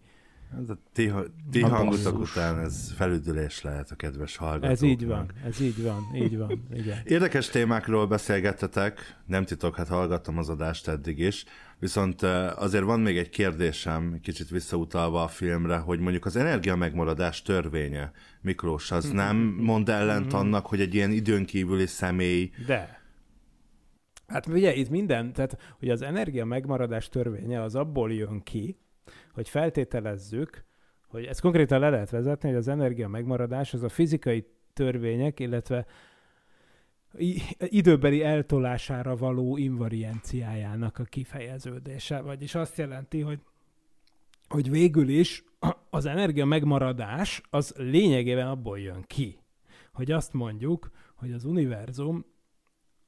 ez a ti, ti hangotok után ez felüdülés lehet a kedves hallgatóknak. Ez így van, ez így van, így van, igen. Érdekes témákról beszélgettetek, nem titok, hát hallgattam az adást eddig is, viszont eh, azért van még egy kérdésem, kicsit visszautalva a filmre, hogy mondjuk az energia megmaradás törvénye, Miklós, az mm-hmm. nem mond ellent mm-hmm. annak, hogy egy ilyen időnkívüli személy... De. Hát ugye itt minden, tehát hogy az energia megmaradás törvénye az abból jön ki, hogy feltételezzük, hogy ezt konkrétan le lehet vezetni, hogy az energia megmaradás az a fizikai törvények, illetve időbeli eltolására való invarienciájának a kifejeződése. Vagyis azt jelenti, hogy, hogy végül is az energia megmaradás az lényegében abból jön ki, hogy azt mondjuk, hogy az univerzum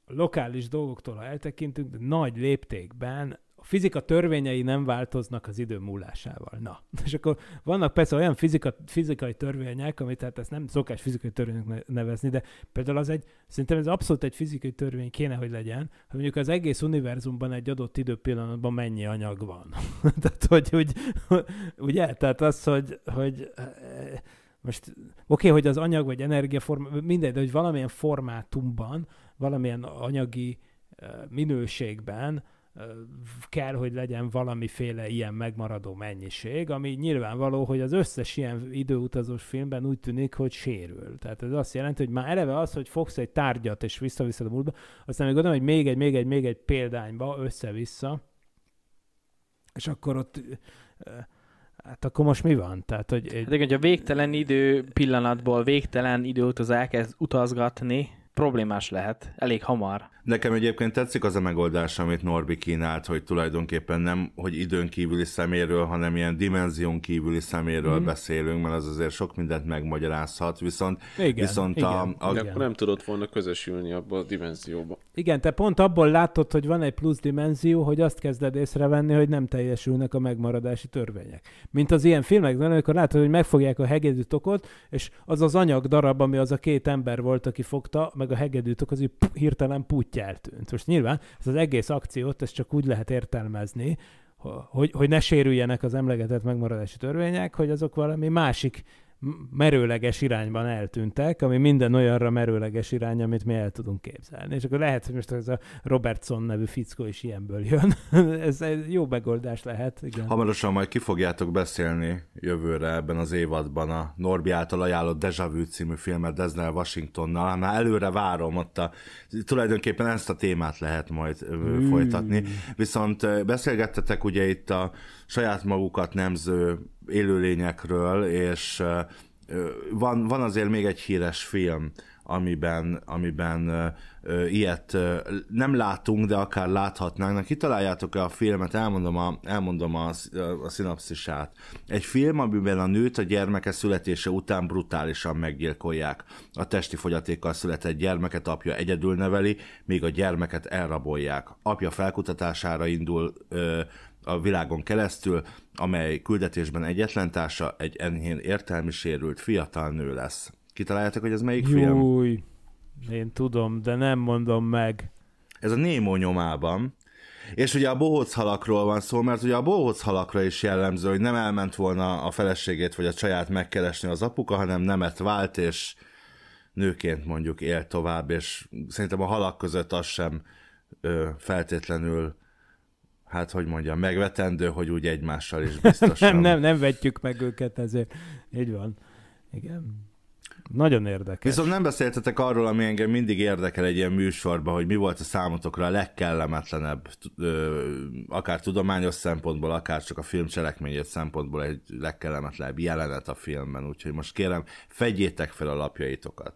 lokális dolgoktól, ha eltekintünk, de nagy léptékben a fizika törvényei nem változnak az idő múlásával. Na, és akkor vannak persze olyan fizika, fizikai törvények, amit hát ezt nem szokás fizikai törvénynek nevezni, de például az egy, szerintem ez abszolút egy fizikai törvény kéne, hogy legyen, hogy mondjuk az egész univerzumban egy adott időpillanatban mennyi anyag van. Tehát, hogy úgy, ugye? Tehát az, hogy, hogy eh, most oké, okay, hogy az anyag vagy energiaforma, mindegy, de hogy valamilyen formátumban, valamilyen anyagi eh, minőségben kell, hogy legyen valamiféle ilyen megmaradó mennyiség, ami nyilvánvaló, hogy az összes ilyen időutazós filmben úgy tűnik, hogy sérül. Tehát ez azt jelenti, hogy már eleve az, hogy fogsz egy tárgyat és visszaviszed a múltba, aztán még gondolom, hogy még egy, még egy, még egy példányba össze-vissza, és akkor ott Hát akkor most mi van? Tehát, hogy egy... hát, hogyha végtelen idő pillanatból végtelen időt az elkezd utazgatni, problémás lehet, elég hamar. Nekem egyébként tetszik az a megoldás, amit Norbi kínált, hogy tulajdonképpen nem, hogy időn kívüli szeméről, hanem ilyen dimenzión kívüli szeméről mm. beszélünk, mert az azért sok mindent megmagyarázhat, viszont... Igen, viszont igen, a, a... igen. akkor nem tudott volna közösülni abba a dimenzióba. Igen, te pont abból látod, hogy van egy plusz dimenzió, hogy azt kezded észrevenni, hogy nem teljesülnek a megmaradási törvények. Mint az ilyen filmekben, amikor látod, hogy megfogják a hegedűtokot, és az az anyag darab, ami az a két ember volt, aki fogta, meg a hegedűtok, az így hirtelen puty így eltűnt. Most nyilván ez az egész akciót, ezt csak úgy lehet értelmezni, hogy, hogy ne sérüljenek az emlegetett megmaradási törvények, hogy azok valami másik merőleges irányban eltűntek, ami minden olyanra merőleges irány, amit mi el tudunk képzelni. És akkor lehet, hogy most ez a Robertson nevű fickó is ilyenből jön. ez egy jó megoldás lehet. Igen. Hamarosan majd ki fogjátok beszélni jövőre ebben az évadban a Norbi által ajánlott Deja Vu című filmet Desnel Washingtonnal. Hát már előre várom ott a... Tulajdonképpen ezt a témát lehet majd hmm. folytatni. Viszont beszélgettetek ugye itt a saját magukat nemző élőlényekről, és van, van azért még egy híres film, amiben, amiben ö, ö, ilyet ö, nem látunk, de akár láthatnánk. Na, kitaláljátok-e a filmet, elmondom, a, elmondom a, a szinapszisát. Egy film, amiben a nőt a gyermeke születése után brutálisan meggyilkolják. A testi fogyatékkal született gyermeket apja egyedül neveli, míg a gyermeket elrabolják. Apja felkutatására indul ö, a világon keresztül, amely küldetésben egyetlen társa egy enyhén értelmi sérült fiatal nő lesz. Kitaláljátok, hogy ez melyik Júj. film? Én tudom, de nem mondom meg. Ez a Némó nyomában. És ugye a bohóchalakról van szó, mert ugye a bohóchalakra is jellemző, hogy nem elment volna a feleségét vagy a saját megkeresni az apuka, hanem nemet vált, és nőként mondjuk él tovább, és szerintem a halak között az sem ö, feltétlenül hát hogy mondjam, megvetendő, hogy úgy egymással is biztosan. nem, nem, nem vetjük meg őket ezért. Így van. Igen. Nagyon érdekes. Viszont nem beszéltetek arról, ami engem mindig érdekel egy ilyen műsorban, hogy mi volt a számotokra a legkellemetlenebb, akár tudományos szempontból, akár csak a film cselekményét szempontból egy legkellemetlenebb jelenet a filmben. Úgyhogy most kérem, fedjétek fel a lapjaitokat.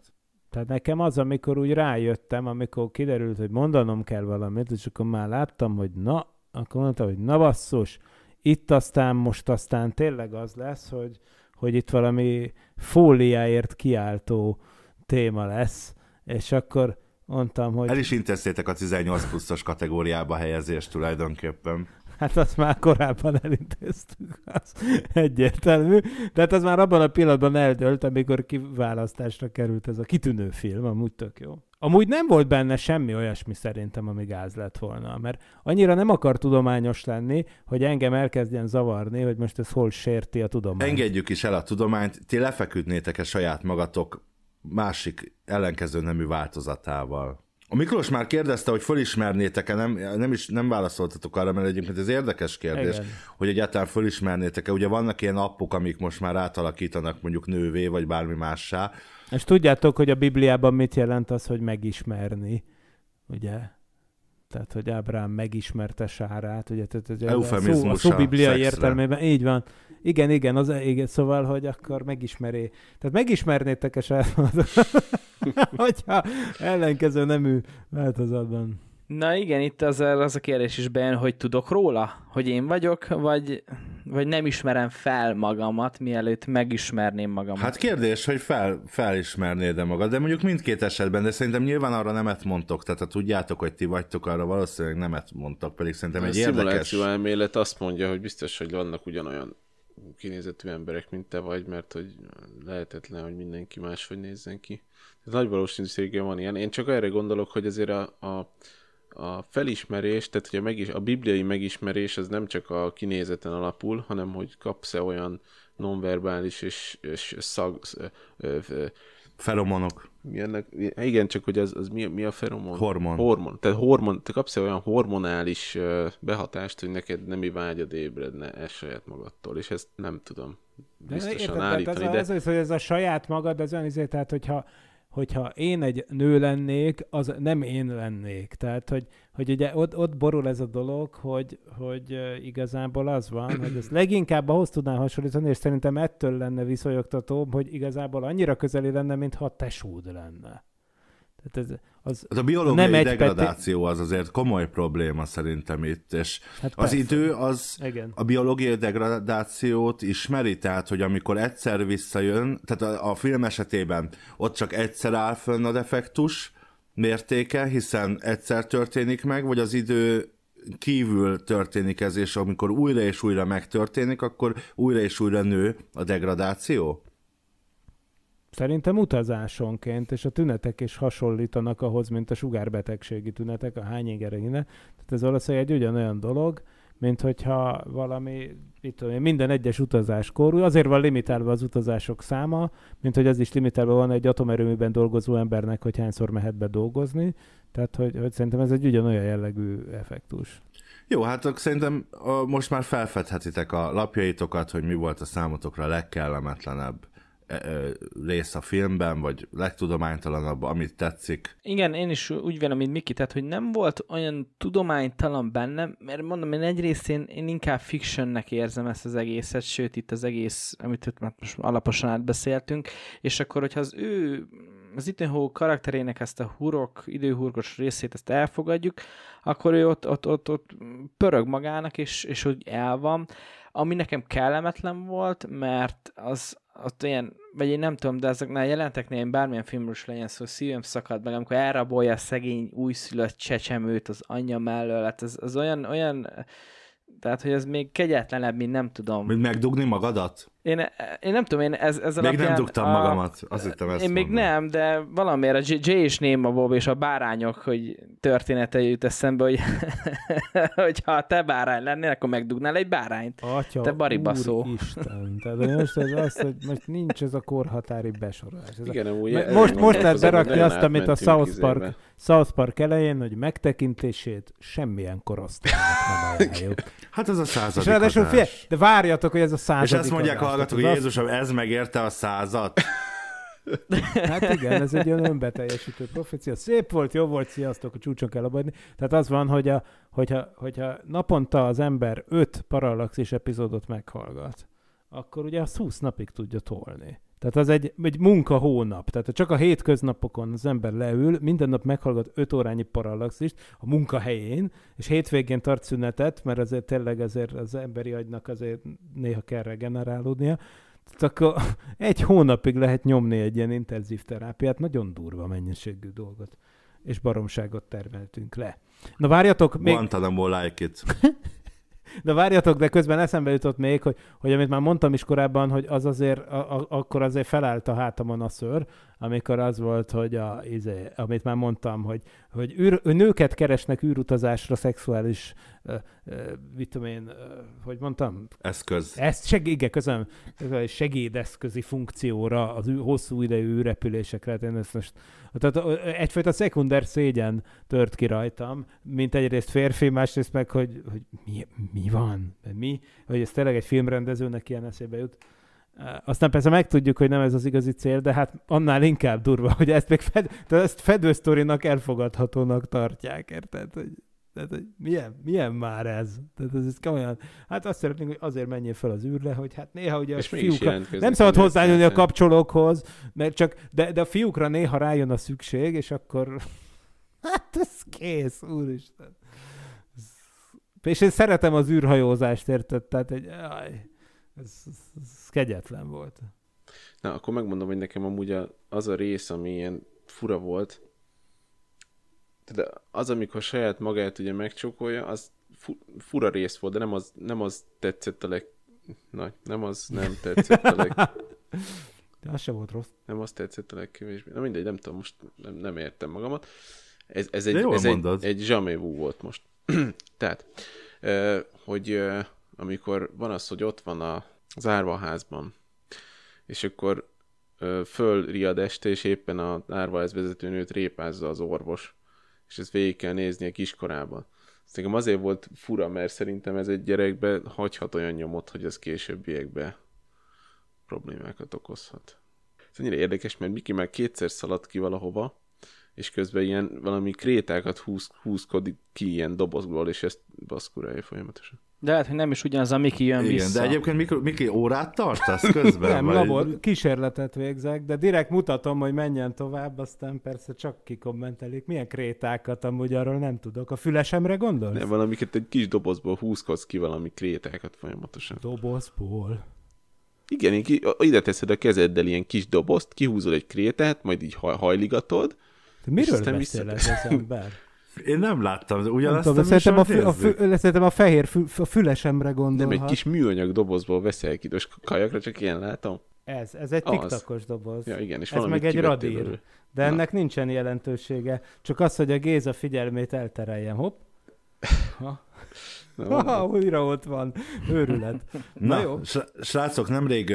Tehát nekem az, amikor úgy rájöttem, amikor kiderült, hogy mondanom kell valamit, és akkor már láttam, hogy na, akkor mondta, hogy na basszus, itt aztán most aztán tényleg az lesz, hogy, hogy itt valami fóliáért kiáltó téma lesz, és akkor mondtam, hogy... El is intéztétek a 18 pluszos kategóriába helyezést tulajdonképpen. Hát azt már korábban elintéztük, az egyértelmű. Tehát az már abban a pillanatban eldölt, amikor kiválasztásra került ez a kitűnő film, amúgy tök jó. Amúgy nem volt benne semmi olyasmi szerintem, ami gáz lett volna, mert annyira nem akar tudományos lenni, hogy engem elkezdjen zavarni, hogy most ez hol sérti a tudományt. Engedjük is el a tudományt, ti lefeküdnétek-e saját magatok másik ellenkező nemű változatával? A Miklós már kérdezte, hogy fölismernétek-e, nem, nem, is, nem válaszoltatok arra, mert egyébként ez érdekes kérdés, Igen. hogy egyáltalán fölismernétek-e. Ugye vannak ilyen appok, amik most már átalakítanak mondjuk nővé, vagy bármi mássá, és tudjátok, hogy a Bibliában mit jelent az, hogy megismerni, ugye? Tehát, hogy Ábrám megismerte Sárát, ugye? Tehát, ugye Eufemizmus a, szó, a szó bibliai értelmében. Így van. Igen, igen, az, igen, szóval, hogy akkor megismeré. Tehát megismernétek a Sárát, hogyha ellenkező nemű változatban Na igen, itt az, az a kérdés is bejön, hogy tudok róla, hogy én vagyok, vagy, vagy nem ismerem fel magamat, mielőtt megismerném magamat. Hát kérdés, hogy fel, felismernéd-e magad, de mondjuk mindkét esetben, de szerintem nyilván arra nemet mondtok, tehát ha tudjátok, hogy ti vagytok, arra valószínűleg nemet mondtak, pedig szerintem egy a érdekes... A elmélet azt mondja, hogy biztos, hogy vannak ugyanolyan kinézetű emberek, mint te vagy, mert hogy lehetetlen, hogy mindenki máshogy nézzen ki. Ez nagy valószínűséggel van ilyen. Én csak erre gondolok, hogy azért a, a a felismerés, tehát hogy a, megis, a bibliai megismerés az nem csak a kinézeten alapul, hanem hogy kapsz-e olyan nonverbális és, és szag... Ö, ö, Feromonok. Ennek, igen, csak hogy az, az mi, mi a feromon? Hormon. Hormon. Tehát hormon, te kapsz olyan hormonális behatást, hogy neked nemi vágyad ébredne el saját magadtól, és ezt nem tudom biztosan De, érted, állítani. Ez, de... ez, az, hogy ez a saját magad, az olyan izé, tehát hogyha hogyha én egy nő lennék, az nem én lennék. Tehát, hogy, hogy ugye ott, ott borul ez a dolog, hogy, hogy igazából az van, hogy ez leginkább ahhoz tudnám hasonlítani, és szerintem ettől lenne viszonyogtatóbb, hogy igazából annyira közeli lenne, mint ha tesúd lenne. Hát ez, az, az hát a biológiai nem degradáció peti... az azért komoly probléma szerintem itt, és hát az persze. idő az Igen. a biológiai degradációt ismeri, tehát hogy amikor egyszer visszajön, tehát a, a film esetében ott csak egyszer áll fönn a defektus mértéke, hiszen egyszer történik meg, vagy az idő kívül történik ez, és amikor újra és újra megtörténik, akkor újra és újra nő a degradáció? Szerintem utazásonként, és a tünetek is hasonlítanak ahhoz, mint a sugárbetegségi tünetek, a hányingerénye. Tehát ez valószínűleg egy ugyanolyan dolog, mint hogyha valami, mit tudom én, minden egyes utazáskor, azért van limitálva az utazások száma, mint hogy az is limitálva van egy atomerőműben dolgozó embernek, hogy hányszor mehet be dolgozni, tehát hogy, hogy szerintem ez egy ugyanolyan jellegű effektus. Jó, hát szerintem most már felfedhetitek a lapjaitokat, hogy mi volt a számotokra a legkellemetlenebb rész a filmben, vagy legtudománytalanabb, amit tetszik. Igen, én is úgy vélem, mint Miki, tehát, hogy nem volt olyan tudománytalan bennem, mert mondom, én egyrészt én, én inkább fictionnek érzem ezt az egészet, sőt, itt az egész, amit itt már most alaposan átbeszéltünk, és akkor, hogyha az ő az Ittenhó karakterének ezt a hurok, időhurgos részét ezt elfogadjuk, akkor ő ott, ott, ott, ott pörög magának, és, és úgy el van ami nekem kellemetlen volt, mert az ott ilyen, vagy én nem tudom, de ezeknél jelenteknél én bármilyen filmről is legyen szó, szívem szakad meg, amikor elrabolja a szegény újszülött csecsemőt az anyja mellől, hát az, az olyan, olyan, tehát hogy ez még kegyetlenebb, mint nem tudom. Mint megdugni magadat? Én, én nem tudom, én ez, ez Még nem dugtam a, magamat, azt hittem ezt Én még mondom. nem, de valamiért a J, és Néma Bob és a bárányok hogy története jut eszembe, hogy ha te bárány lennél, akkor megdugnál egy bárányt. Atya, te baribaszó. Isten, tehát most ez az, hogy most nincs ez a korhatári besorolás. Ez Igen, a... úgy, most, most, most lehet berakni azt, amit a South Park, South Park elején, hogy megtekintését semmilyen korosztálynak nem ajánljuk. Hát ez a századik és ráadásul fél, de várjatok, hogy ez a századik. És azt mondják, ha hallgatók, hogy Jézusom, ez megérte a százat. Hát igen, ez egy olyan önbeteljesítő profécia. Szép volt, jó volt, sziasztok, a csúcson kell abadni. Tehát az van, hogy a, hogyha, hogyha naponta az ember öt paralaxis epizódot meghallgat, akkor ugye azt 20 napig tudja tolni. Tehát az egy, egy munka hónap. Tehát csak a hétköznapokon az ember leül, minden nap meghallgat 5 órányi parallaxist a munkahelyén, és hétvégén tart szünetet, mert azért tényleg azért az emberi agynak azért néha kell regenerálódnia. Tehát akkor egy hónapig lehet nyomni egy ilyen intenzív terápiát, nagyon durva mennyiségű dolgot. És baromságot termeltünk le. Na várjatok, még... Guantanamo like it. de várjatok, de közben eszembe jutott még, hogy, hogy amit már mondtam is korábban, hogy az azért, a, a, akkor azért felállt a hátamon a ször, amikor az volt, hogy a, izé, amit már mondtam, hogy, hogy űr, nőket keresnek űrutazásra szexuális, ö, ö, mit tudom én, ö, hogy mondtam? Eszköz. Ezt seg, igen, közöm, segédeszközi funkcióra az ű, hosszú idejű repülésekre, hát én ezt most tehát egyfajta szekunder szégyen tört ki rajtam, mint egyrészt férfi, másrészt meg, hogy, hogy mi, mi van, mi, hogy ez tényleg egy filmrendezőnek ilyen eszébe jut. Aztán persze megtudjuk, hogy nem ez az igazi cél, de hát annál inkább durva, hogy ezt még fed, ezt fedősztorinak elfogadhatónak tartják, érted? Hogy... Tehát, hogy milyen, milyen már ez? Tehát ez, ez komolyan, hát azt szeretnénk, hogy azért menjél fel az űrre, hogy hát néha ugye és a fiúkra... Nem szabad hozzányúlni a kapcsolókhoz, mert csak, de, de a fiúkra néha rájön a szükség, és akkor hát ez kész, úristen. És én szeretem az űrhajózást, érted? Tehát egy, Aj, ez, ez, ez kegyetlen volt. Na, akkor megmondom, hogy nekem amúgy az a rész, ami ilyen fura volt, tehát az, amikor saját magát ugye megcsókolja, az fu- fura rész volt, de nem az, nem az tetszett a leg... Nagy, nem az nem tetszett a leg... De az se volt rossz. Nem az tetszett a legkevésbé. Na mindegy, nem tudom, most nem, nem értem magamat. Ez, ez egy, ez egy, egy zsamévú volt most. Tehát, hogy amikor van az, hogy ott van a zárva házban, és akkor fölriad este, és éppen a ez vezető nőt répázza az orvos, és ezt végig kell a kiskorában. nekem azért volt fura, mert szerintem ez egy gyerekbe hagyhat olyan nyomot, hogy ez későbbiekbe problémákat okozhat. Ez annyira érdekes, mert Miki már kétszer szaladt ki valahova, és közben ilyen valami krétákat húz, húzkodik ki ilyen dobozból, és ezt baszkurálja folyamatosan. De hát, hogy nem is ugyanaz, a Miki jön Igen, vissza. de egyébként Miki, Miki órát tartasz közben? nem, vagy... labor, kísérletet végzek, de direkt mutatom, hogy menjen tovább, aztán persze csak kikommentelik. Milyen krétákat amúgy arról nem tudok. A fülesemre gondolsz? Nem, valamiket egy kis dobozból húzkodsz ki valami krétákat folyamatosan. Dobozból? Igen, ide teszed a kezeddel ilyen kis dobozt, kihúzol egy krétát, majd így hajligatod, te miről Isten beszél ez az ember? Én nem láttam, de ugyanazt nem tudom, szerintem, a fü- a fü- szerintem a fehér fü- a fülesemre gondolhat. Nem egy kis műanyag dobozból veszel ki, kajakra csak ilyen látom. Ez, ez egy tiktakos doboz. Ja, igen, és ez meg egy radír. Belőle. De Na. ennek nincsen jelentősége. Csak az, hogy a Géza figyelmét eltereljem. Hopp. Ha. Ha, újra ott van. Őrület. Na, Na jó. Srácok, nemrég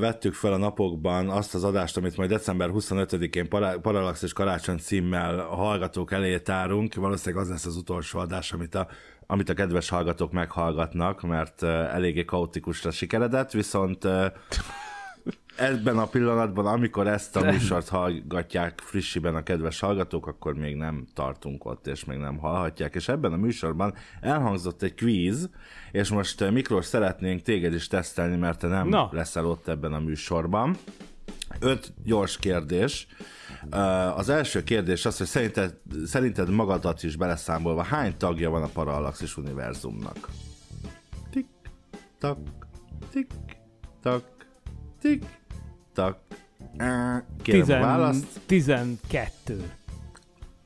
vettük fel a napokban azt az adást, amit majd december 25-én para, Parallax és Karácsony címmel a hallgatók elé tárunk. Valószínűleg az lesz az utolsó adás, amit a amit a kedves hallgatók meghallgatnak, mert eléggé kaotikusra sikeredett, viszont ebben a pillanatban, amikor ezt a műsort hallgatják frissiben a kedves hallgatók, akkor még nem tartunk ott, és még nem hallhatják. És ebben a műsorban elhangzott egy kvíz, és most eh, Miklós szeretnénk téged is tesztelni, mert te nem Na. leszel ott ebben a műsorban. Öt gyors kérdés. Eh, az első kérdés az, hogy szerinted, szerinted magadat is beleszámolva hány tagja van a Parallaxis univerzumnak? Tik, tak, tik, tak, tik, tudtak. Kérem Tizen... a választ. 12.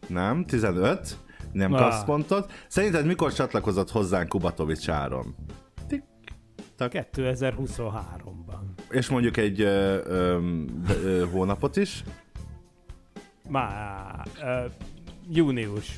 Nem, 15. Nem kapsz pontot. Szerinted mikor csatlakozott hozzánk Kubatovics Áron? 2023-ban. És mondjuk egy ö, ö, ö, hónapot is? Már... június.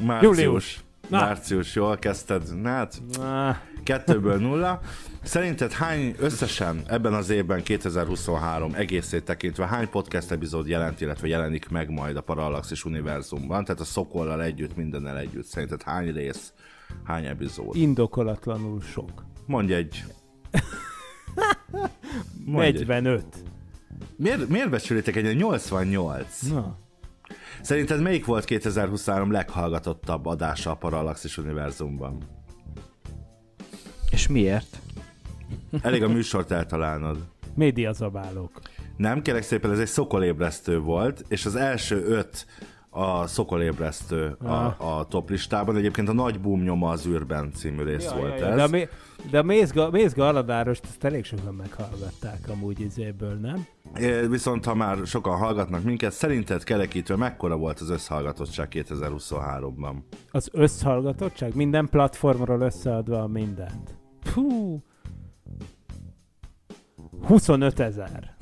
Március. Július. Na. Március, jól kezdted. Na, hát... Na. Kettőből nulla. Szerinted hány összesen ebben az évben, 2023 egészét tekintve, hány podcast epizód jelent, illetve jelenik meg majd a Parallaxis univerzumban? Tehát a Szokollal együtt, mindennel együtt. Szerinted hány rész, hány epizód? Indokolatlanul sok. Mondj egy. Mondj 45. Egy. Miért, miért becsülitek egy 88? Na. Szerinted melyik volt 2023 leghallgatottabb adása a Parallaxis univerzumban? És miért? Elég a műsort eltalálnod. zabálók. Nem, kérek szépen, ez egy szokolébresztő volt, és az első öt a szokolébresztő a, ah. a top listában. Egyébként a Nagy Boom nyoma az űrben című rész ja, volt ja, ja. ez. De a, mé, de a Mézga, Mézga Aladárost ezt elég sokan meghallgatták amúgy izéből, nem? É, viszont ha már sokan hallgatnak minket, szerinted kerekítve mekkora volt az összhallgatottság 2023-ban? Az összhallgatottság? Minden platformról összeadva mindent? Pú. 25 ezer.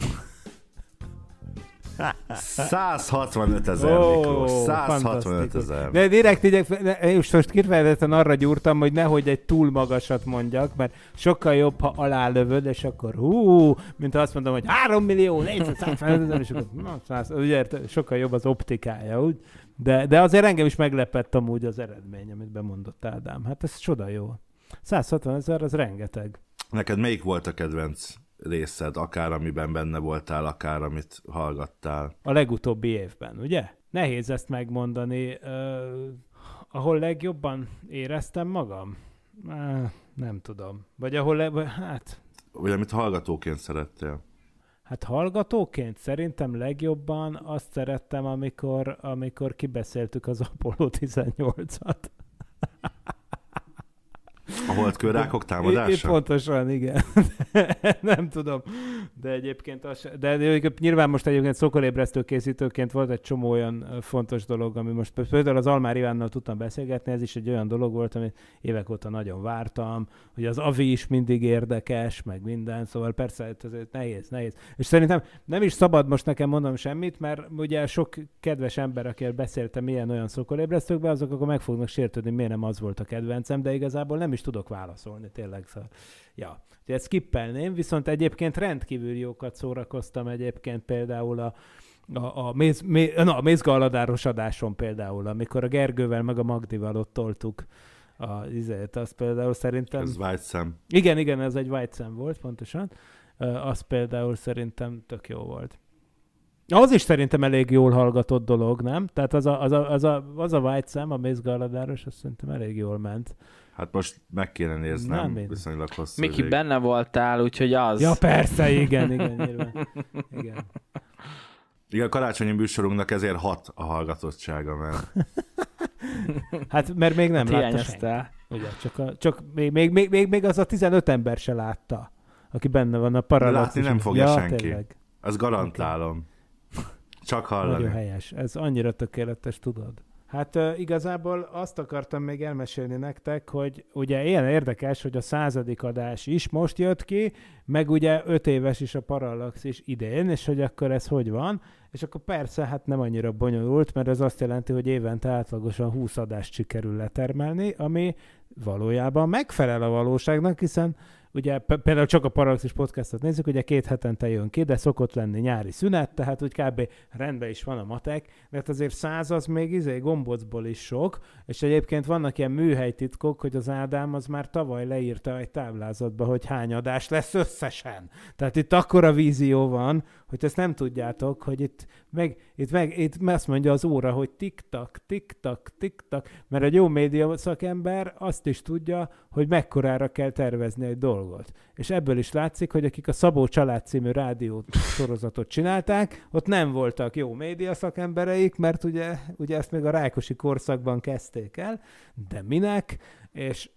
165 ezer, oh, Miklós. 165 ezer. De direkt így, most, most kifejezetten arra gyúrtam, hogy nehogy egy túl magasat mondjak, mert sokkal jobb, ha lövöd, és akkor hú, mint azt mondom, hogy 3 millió, 475 ezer, és akkor na, 100, ugye, sokkal jobb az optikája, úgy. De, de azért engem is meglepett amúgy az eredmény, amit bemondott Ádám. Hát ez csoda jó. 160 ezer, az rengeteg. Neked melyik volt a kedvenc részed, akár amiben benne voltál, akár amit hallgattál? A legutóbbi évben, ugye? Nehéz ezt megmondani. Uh, ahol legjobban éreztem magam? Uh, nem tudom. Vagy ahol, le, hát... Vagy amit hallgatóként szerettél? Hát hallgatóként szerintem legjobban azt szerettem, amikor, amikor kibeszéltük az Apollo 18-at. A holdkőrákok támadása? É, pontosan, igen. nem tudom. De egyébként az, de egyébként nyilván most egyébként szokorébresztő készítőként volt egy csomó olyan fontos dolog, ami most például az Almár Ivánnal tudtam beszélgetni, ez is egy olyan dolog volt, amit évek óta nagyon vártam, hogy az avi is mindig érdekes, meg minden, szóval persze ezért hát nehéz, nehéz. És szerintem nem is szabad most nekem mondanom semmit, mert ugye sok kedves ember, akivel beszéltem ilyen-olyan szokorébresztőkben, azok akkor meg fognak sértődni, miért nem az volt a kedvencem, de igazából nem is is tudok válaszolni, tényleg. Szóval, ja. Úgyhogy ezt skippelném, viszont egyébként rendkívül jókat szórakoztam egyébként például a, a, a, méz, mé, na, a mézgaladáros adáson például, amikor a Gergővel meg a Magdival ott toltuk a izet, az például szerintem... Ez vágyszem. Igen, igen, ez egy vágyszem volt, pontosan. Az például szerintem tök jó volt. Az is szerintem elég jól hallgatott dolog, nem? Tehát az a, az a, az a, az a vágyszem, a mézgaladáros, az szerintem elég jól ment. Hát most meg kéne néznem nem viszonylag hosszú Miki, ideig. benne voltál, úgyhogy az. Ja, persze, igen, igen, nyilván. Igen. Igen, a karácsonyi műsorunknak ezért hat a hallgatottsága, mert... hát, mert még nem hát látta senki. Ugye, csak, a, csak még, még, még, még, még, az a 15 ember se látta, aki benne van a paralaxis. Látni nem fogja ja, senki. Tényleg. Ezt garantálom. Okay. Csak hallani. Nagyon helyes. Ez annyira tökéletes, tudod. Hát igazából azt akartam még elmesélni nektek, hogy ugye ilyen érdekes, hogy a századik adás is most jött ki, meg ugye öt éves is a Parallax is idén, és hogy akkor ez hogy van. És akkor persze, hát nem annyira bonyolult, mert ez azt jelenti, hogy évente átlagosan 20 adást sikerül letermelni, ami valójában megfelel a valóságnak, hiszen ugye például csak a paralaxis podcastot nézzük, ugye két hetente jön ki, de szokott lenni nyári szünet, tehát úgy kb. rendben is van a matek, mert hát azért száz az még izé gombocból is sok, és egyébként vannak ilyen műhelytitkok, hogy az Ádám az már tavaly leírta egy táblázatba, hogy hány adás lesz összesen. Tehát itt akkora vízió van, hogy ezt nem tudjátok, hogy itt meg, itt, meg, itt azt mondja az óra, hogy tiktak, tiktak, tiktak, mert egy jó média szakember azt is tudja, hogy mekkorára kell tervezni egy dolgot. És ebből is látszik, hogy akik a Szabó Család című rádió sorozatot csinálták, ott nem voltak jó média szakembereik, mert ugye, ugye ezt még a Rákosi korszakban kezdték el, de minek, és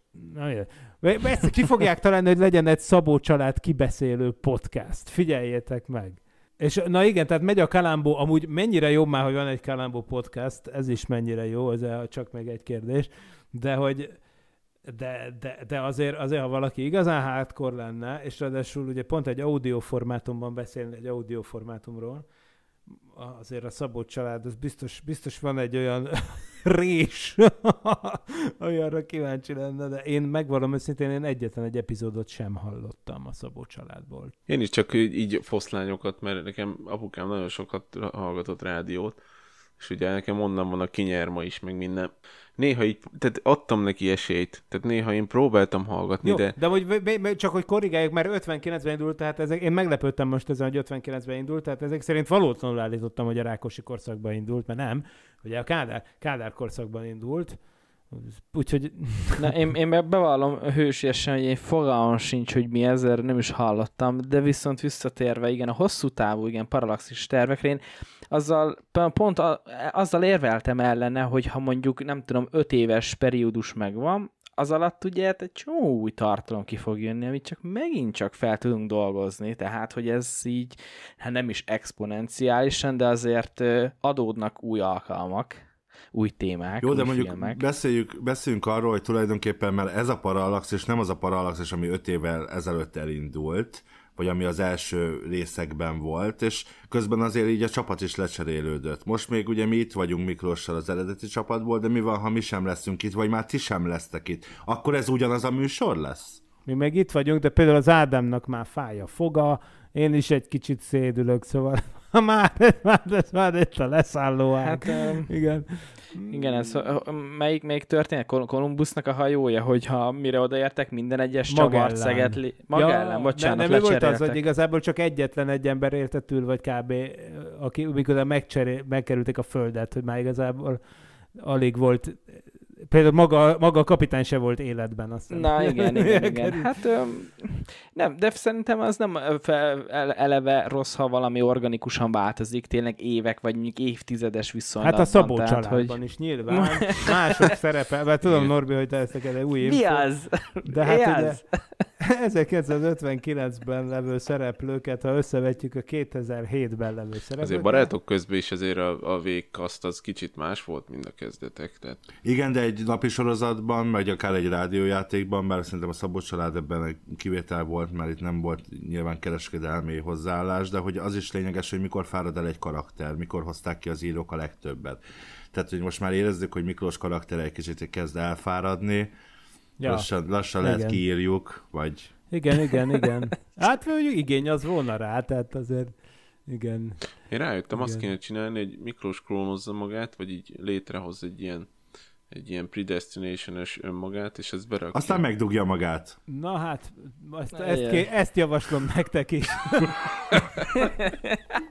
ezt ki fogják találni, hogy legyen egy Szabó Család kibeszélő podcast. Figyeljétek meg! És na igen, tehát megy a Kalambó, amúgy mennyire jó már, hogy van egy Kalambó podcast, ez is mennyire jó, ez csak még egy kérdés, de hogy de, de, de azért, azért, ha valaki igazán hardcore lenne, és ráadásul ugye pont egy audio formátumban beszélni, egy audio formátumról, azért a Szabó család, az biztos, biztos van egy olyan rés. Olyanra kíváncsi lenne, de én megvallom őszintén, én egyetlen egy epizódot sem hallottam a Szabó családból. Én is csak így, így foszlányokat, mert nekem apukám nagyon sokat hallgatott rádiót, és ugye nekem onnan van a kinyerma is, meg minden néha így, tehát adtam neki esélyt, tehát néha én próbáltam hallgatni, Jó, de... de hogy, csak hogy korrigáljuk, mert 59-ben indult, tehát ezek, én meglepődtem most ezen, hogy 59-ben indult, tehát ezek szerint valótlanul állítottam, hogy a Rákosi korszakban indult, mert nem, ugye a Kádár, Kádár korszakban indult, Úgyhogy... Na, én, én bevallom hősiesen, hogy én fogalmam sincs, hogy mi ez, erre nem is hallottam, de viszont visszatérve, igen, a hosszú távú, igen, paralaxis tervekre, én azzal, pont a, azzal érveltem ellene, hogy ha mondjuk, nem tudom, öt éves periódus megvan, az alatt ugye hát egy csomó új tartalom ki fog jönni, amit csak megint csak fel tudunk dolgozni, tehát hogy ez így, hát nem is exponenciálisan, de azért adódnak új alkalmak új témák, Jó, de mondjuk filmek. Beszéljük, beszéljünk arról, hogy tulajdonképpen, mert ez a parallax, és nem az a parallax, ami öt évvel ezelőtt elindult, vagy ami az első részekben volt, és közben azért így a csapat is lecserélődött. Most még ugye mi itt vagyunk Miklóssal az eredeti csapatból, de mi van, ha mi sem leszünk itt, vagy már ti sem lesztek itt? Akkor ez ugyanaz a műsor lesz? Mi meg itt vagyunk, de például az Ádámnak már fáj a foga, én is egy kicsit szédülök, szóval már, már, ez már itt a leszálló Hát, um, igen. Igen, ez melyik, melyik történet? Kolumbusznak a hajója, hogyha mire odaértek, minden egyes csavart szegetli. Maga ja, ellen, bocsánat, nem, nem volt az, hogy igazából csak egyetlen egy ember éltett ül, vagy kb. aki, mikor megkerültek a földet, hogy már igazából alig volt például maga, maga a kapitány se volt életben. Azt Na igen, igen, igen. Hát öm, nem, de szerintem az nem eleve rossz, ha valami organikusan változik, tényleg évek vagy mondjuk évtizedes viszonylag. Hát a Szabó tehát, családban hogy... is nyilván mások szerepel, mert tudom Norbi, hogy te ezt neked új év. Mi az? De hát Mi ugye, az? 1959-ben levő szereplőket, ha összevetjük a 2007-ben levő szereplőket. Azért barátok közben is azért a, a végkaszt az kicsit más volt, mint a kezdetek. Tehát... Igen, de egy napi sorozatban, vagy akár egy rádiójátékban, bár szerintem a Szabó család ebben egy kivétel volt, mert itt nem volt nyilván kereskedelmi hozzáállás, de hogy az is lényeges, hogy mikor fárad el egy karakter, mikor hozták ki az írók a legtöbbet. Tehát, hogy most már érezzük, hogy Miklós karaktere egy kicsit kezd elfáradni, Ja. Lassan, lassan lehet kiírjuk, vagy... Igen, igen, igen. Hát mondjuk igény az volna rá, tehát azért igen. Én rájöttem, igen. azt kéne csinálni, hogy Miklós klónozza magát, vagy így létrehoz egy ilyen egy ilyen predestination-es önmagát, és ez berakja. Aztán megdugja magát. Na hát, ezt, ezt, ké, ezt javaslom nektek is.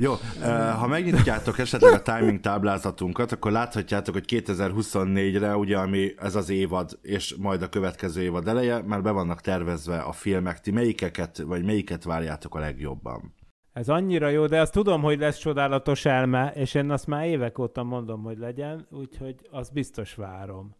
Jó, eh, ha megnyitjátok esetleg a timing táblázatunkat, akkor láthatjátok, hogy 2024-re, ugye, ami ez az évad, és majd a következő évad eleje, már be vannak tervezve a filmek. Ti melyikeket, vagy melyiket várjátok a legjobban? Ez annyira jó, de azt tudom, hogy lesz csodálatos elme, és én azt már évek óta mondom, hogy legyen, úgyhogy azt biztos várom.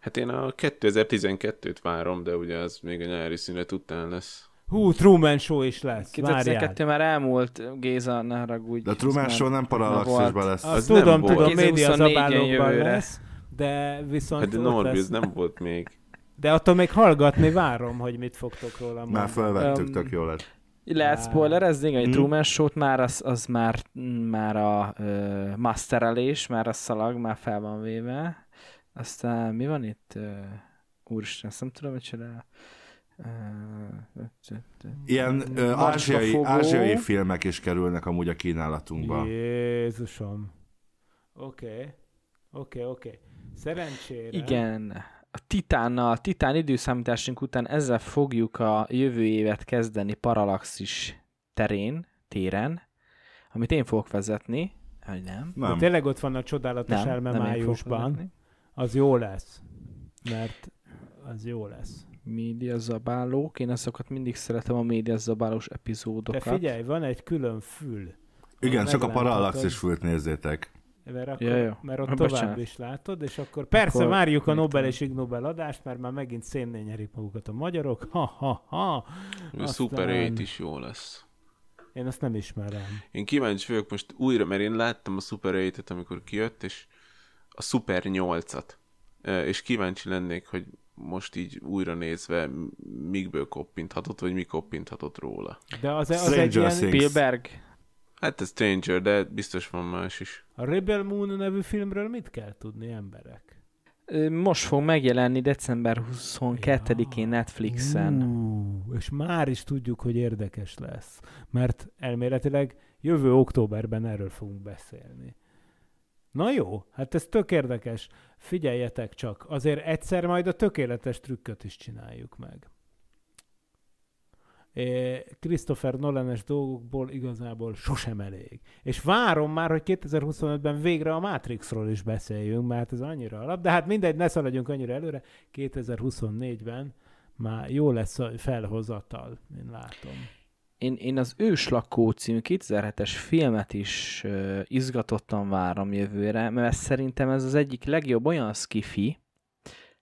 Hát én a 2012-t várom, de ugye az még a nyári szünet után lesz. Hú, Truman Show is lesz. 2002 már elmúlt, Géza, ne haragudj. De a Truman Show nem paralaxisban lesz. Azt tudom, nem tudom, média zabálókban lesz. De viszont hát de Norbiz nem volt még. De attól még hallgatni várom, hogy mit fogtok róla mondani. Már felvettük, um, tök jól lett. Lehet spoilerezni, hogy hmm. Truman Show-t már az, az már, már a uh, masterelés, már a szalag már fel van véve. Aztán mi van itt? Uh, úristen, azt nem tudom, hogy csinál. Ilyen ö, ázsiai, ázsiai filmek is kerülnek amúgy a kínálatunkba. Jézusom. Oké. Okay. Oké, okay, oké. Okay. Szerencsére. Igen. A Titánnal, a Titán időszámításunk után ezzel fogjuk a jövő évet kezdeni paralaxis terén, téren, amit én fogok vezetni, hogy nem. nem. De tényleg ott van a csodálatos nem, elme nem májusban. Az jó lesz. Mert az jó lesz zabálók. Én azokat mindig szeretem a médiazabálós epizódokat. De figyelj, van egy külön fül. Igen, csak a parallaxis fült nézzétek. Mert, akkor, ja, jó. mert ott Bocsánat. tovább is látod, és akkor persze akkor várjuk a Nobel és Ig Nobel adást, mert már megint szénnél nyerik magukat a magyarok. Ha, ha, ha. A Super 8 is jó lesz. Én azt nem ismerem. Én kíváncsi vagyok most újra, mert én láttam a Super 8 amikor kijött, és a Super 8-at. És kíváncsi lennék, hogy most így újra nézve mikből koppinthatott, vagy mi koppinthatott róla. De az, az egy ilyen Things. Spielberg. Hát ez Stranger, de biztos van más is. A Rebel Moon nevű filmről mit kell tudni emberek? Most fog megjelenni december 22-én Netflixen. Uh, és már is tudjuk, hogy érdekes lesz, mert elméletileg jövő októberben erről fogunk beszélni. Na jó, hát ez tök érdekes. Figyeljetek csak, azért egyszer majd a tökéletes trükköt is csináljuk meg. Christopher Nolan es dolgokból igazából sosem elég. És várom már, hogy 2025-ben végre a Matrixról is beszéljünk, mert ez annyira alap, de hát mindegy, ne szaladjunk annyira előre, 2024-ben már jó lesz a felhozatal, én látom én, én az Őslakó című 2007-es filmet is uh, izgatottan várom jövőre, mert szerintem ez az egyik legjobb olyan skifi,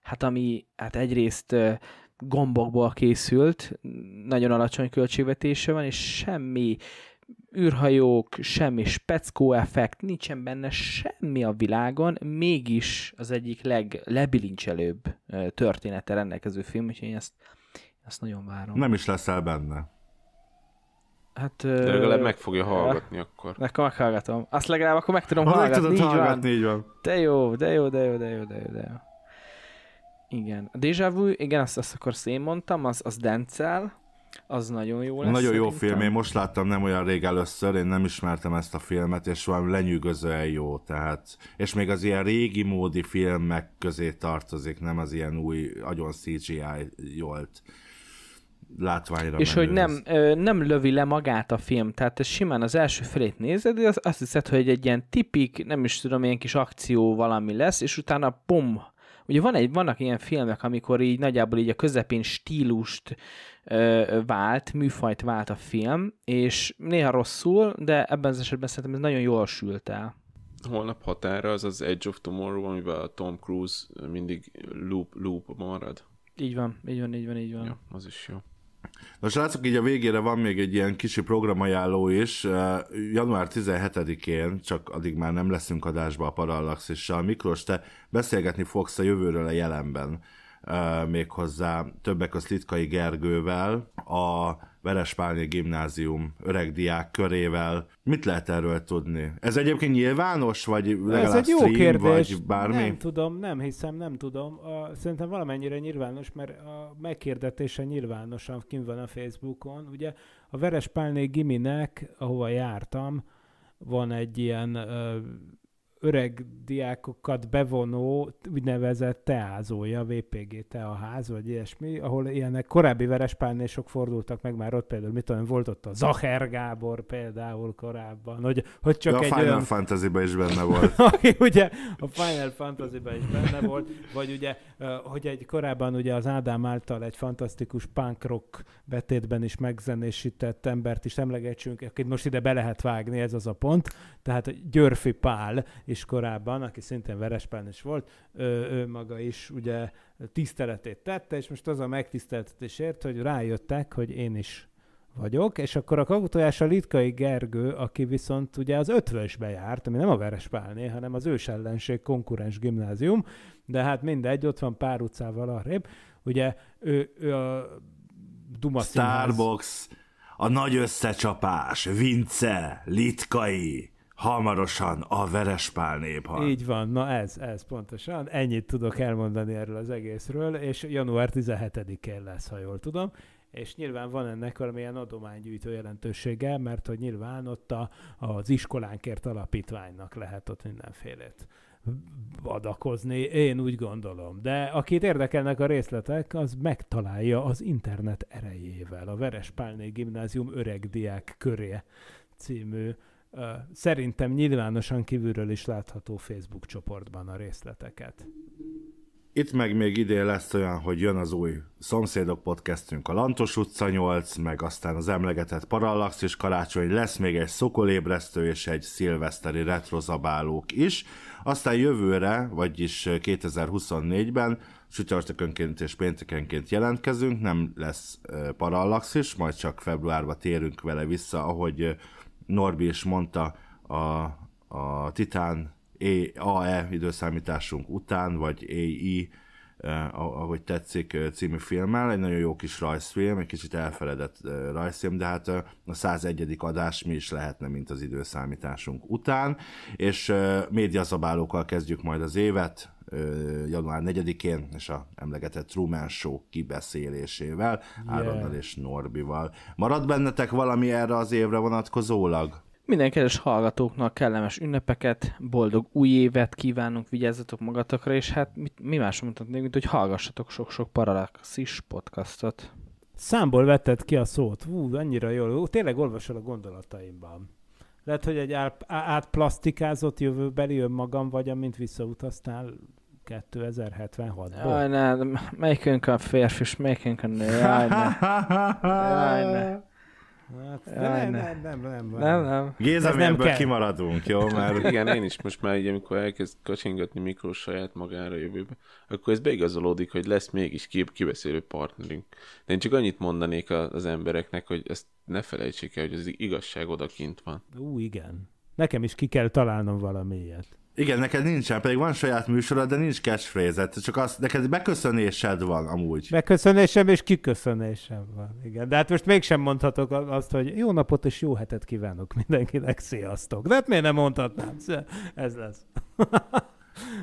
hát ami hát egyrészt uh, gombokból készült, nagyon alacsony költségvetése van, és semmi űrhajók, semmi speckó effekt, nincsen benne semmi a világon, mégis az egyik leglebilincselőbb története rendelkező film, úgyhogy én ezt, ezt nagyon várom. Nem is leszel benne. Hát, De legalább meg fogja hallgatni ja. akkor. Akkor meghallgatom. Azt legalább akkor meg tudom ha, hallgatni. Meg tudod így hallgatni, van. így van. De jó, de jó, de jó, de jó, de jó, de jó. Igen. A Deja Vu, igen, azt, azt akkor szén mondtam, az, az Denzel, az nagyon jó lesz. Nagyon jó szerintem. film, én most láttam nem olyan rég először, én nem ismertem ezt a filmet, és valami lenyűgözően jó, tehát, és még az ilyen régi módi filmek közé tartozik, nem az ilyen új, nagyon CGI jolt látványra És menő hogy nem, ö, nem lövi le magát a film, tehát ez simán az első felét nézed, az, azt hiszed, hogy egy ilyen tipik, nem is tudom, ilyen kis akció valami lesz, és utána pum, Ugye van egy, vannak ilyen filmek, amikor így nagyjából így a közepén stílust ö, vált, műfajt vált a film, és néha rosszul, de ebben az esetben szerintem ez nagyon jól sült el. Holnap határa az az Edge of Tomorrow, amivel a Tom Cruise mindig loop, loop marad. Így van, így van, így van, így van. Ja, az is jó. Na srácok, így a végére van még egy ilyen kicsi programajánló is. Január 17-én, csak addig már nem leszünk adásba a a Miklós, te beszélgetni fogsz a jövőről a jelenben méghozzá többek között Litkai Gergővel, a Verespálné Gimnázium öreg diák körével. Mit lehet erről tudni? Ez egyébként nyilvános, vagy legalább Ez egy jó stream, kérdés. vagy bármi? Nem tudom, nem hiszem, nem tudom. Szerintem valamennyire nyilvános, mert a megkérdetése nyilvánosan kim van a Facebookon. Ugye a Verespálné Giminek, ahova jártam, van egy ilyen öreg diákokat bevonó úgynevezett teázója, VPG teaház, vagy ilyesmi, ahol ilyenek korábbi sok fordultak meg már ott például, mit tudom, volt ott a Zacher Gábor például korábban, hogy, hogy csak De a egy Final olyan... Fantasy-ben is benne volt. Aki ugye a Final Fantasy-ben is benne volt, vagy ugye, hogy egy korábban ugye az Ádám által egy fantasztikus punk rock betétben is megzenésített embert is emlegetsünk, akit most ide be lehet vágni, ez az a pont, tehát Györfi Pál, és is korábban, aki szintén Verespán is volt, ő, ő maga is ugye tiszteletét tette, és most az a megtiszteltetésért, hogy rájöttek, hogy én is vagyok, és akkor a kakutojás a Litkai Gergő, aki viszont ugye az ötvösbe járt, ami nem a Verespálné, hanem az ős ellenség konkurens gimnázium, de hát mindegy, ott van pár utcával arrébb, ugye ő, ő a Duma Starbucks, színház. a nagy összecsapás, Vince, Litkai, hamarosan a Verespál néphal. Így van, na ez, ez pontosan. Ennyit tudok elmondani erről az egészről, és január 17-én lesz, ha jól tudom és nyilván van ennek valamilyen adománygyűjtő jelentősége, mert hogy nyilván ott a, az iskolánkért alapítványnak lehet ott mindenfélét adakozni, én úgy gondolom. De akit érdekelnek a részletek, az megtalálja az internet erejével a Verespálné Gimnázium öreg diák köré című szerintem nyilvánosan kívülről is látható Facebook csoportban a részleteket. Itt meg még idén lesz olyan, hogy jön az új Szomszédok podcastünk a Lantos utca 8, meg aztán az emlegetett Parallax és Karácsony, lesz még egy szokolébresztő és egy szilveszteri retrozabálók is. Aztán jövőre, vagyis 2024-ben csütörtökönként és péntekenként jelentkezünk, nem lesz Parallax is, majd csak februárba térünk vele vissza, ahogy Norbi is mondta, a, a Titán AE időszámításunk után, vagy AI, e, eh, ahogy tetszik, eh, című filmmel. Egy nagyon jó kis rajzfilm, egy kicsit elfeledett eh, rajzfilm, de hát a 101. adás mi is lehetne, mint az időszámításunk után. És médiaszabálókkal kezdjük majd az évet, január 4-én, és a emlegetett Truman Show kibeszélésével, yeah. Áronnal és Norbival. Marad bennetek valami erre az évre vonatkozólag? Minden kedves hallgatóknak kellemes ünnepeket, boldog új évet kívánunk, vigyázzatok magatokra, és hát mit, mi más mutatnék, mint hogy hallgassatok sok-sok Paralaxis podcastot. Számból vetted ki a szót. Hú, annyira jól. Tényleg olvasol a gondolataimban. Lehet, hogy egy átplasztikázott jövőbeli önmagam vagy, amint visszautaztál 2076 ban Jaj, ne, melyikünk a férfi, és melyikünk a nő, jaj, ne. Jaj, ne. Hát, jaj, ne. Nem, nem, nem, nem. nem, nem. Géza, mi ebből kimaradunk, jó? Mert... Igen, én is most már így, amikor elkezd kacsingatni mikor saját magára jövőbe, akkor ez beigazolódik, hogy lesz mégis kép kibeszélő partnerünk. De én csak annyit mondanék az embereknek, hogy ezt ne felejtsék el, hogy az igazság odakint van. Ú, igen. Nekem is ki kell találnom valamilyet. Igen, neked nincsen, pedig van saját műsorod, de nincs catchphrase csak az, neked beköszönésed van amúgy. Beköszönésem és kiköszönésem van, igen. De hát most mégsem mondhatok azt, hogy jó napot és jó hetet kívánok mindenkinek, sziasztok. De hát miért nem mondhatnám? Ez lesz.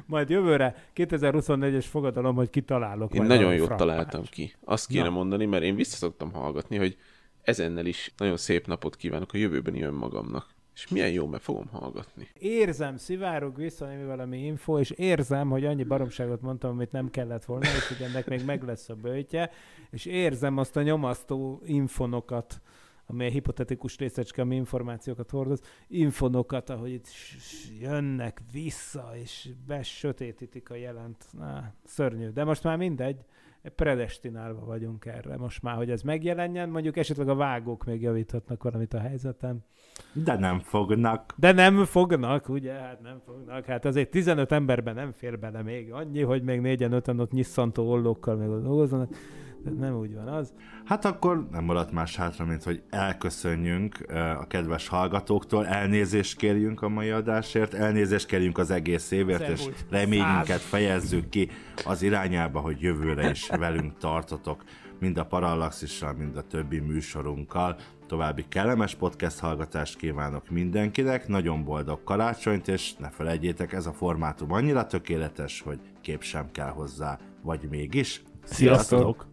Majd jövőre, 2024-es fogadalom, hogy kitalálok. Én nagyon jót találtam ki. Azt kéne Na. mondani, mert én visszaszoktam hallgatni, hogy ezennel is nagyon szép napot kívánok a jövőbeni önmagamnak. És milyen jó, mert fogom hallgatni. Érzem, szivárog vissza némi valami info, és érzem, hogy annyi baromságot mondtam, amit nem kellett volna, és hogy ennek még meg lesz a bőtje, és érzem azt a nyomasztó infonokat, amely hipotetikus részecske, ami információkat hordoz, infonokat, ahogy itt jönnek vissza, és besötétítik a jelent. Na, szörnyű. De most már mindegy predestinálva vagyunk erre most már, hogy ez megjelenjen, mondjuk esetleg a vágók még javíthatnak valamit a helyzetem. De nem fognak. De nem fognak, ugye, hát nem fognak. Hát azért 15 emberben nem fér bele még annyi, hogy még 4 5 öten ott nyisszantó ollókkal még dolgozzanak. Nem úgy van az. Hát akkor nem maradt más hátra, mint hogy elköszönjünk a kedves hallgatóktól, elnézést kérjünk a mai adásért, elnézést kérjünk az egész évért, és reményünket fejezzük ki az irányába, hogy jövőre is velünk tartotok, mind a Parallaxissal, mind a többi műsorunkkal. További kellemes podcast hallgatást kívánok mindenkinek, nagyon boldog karácsonyt, és ne felejtjétek, ez a formátum annyira tökéletes, hogy kép sem kell hozzá, vagy mégis. Sziasztok! Sziasztok.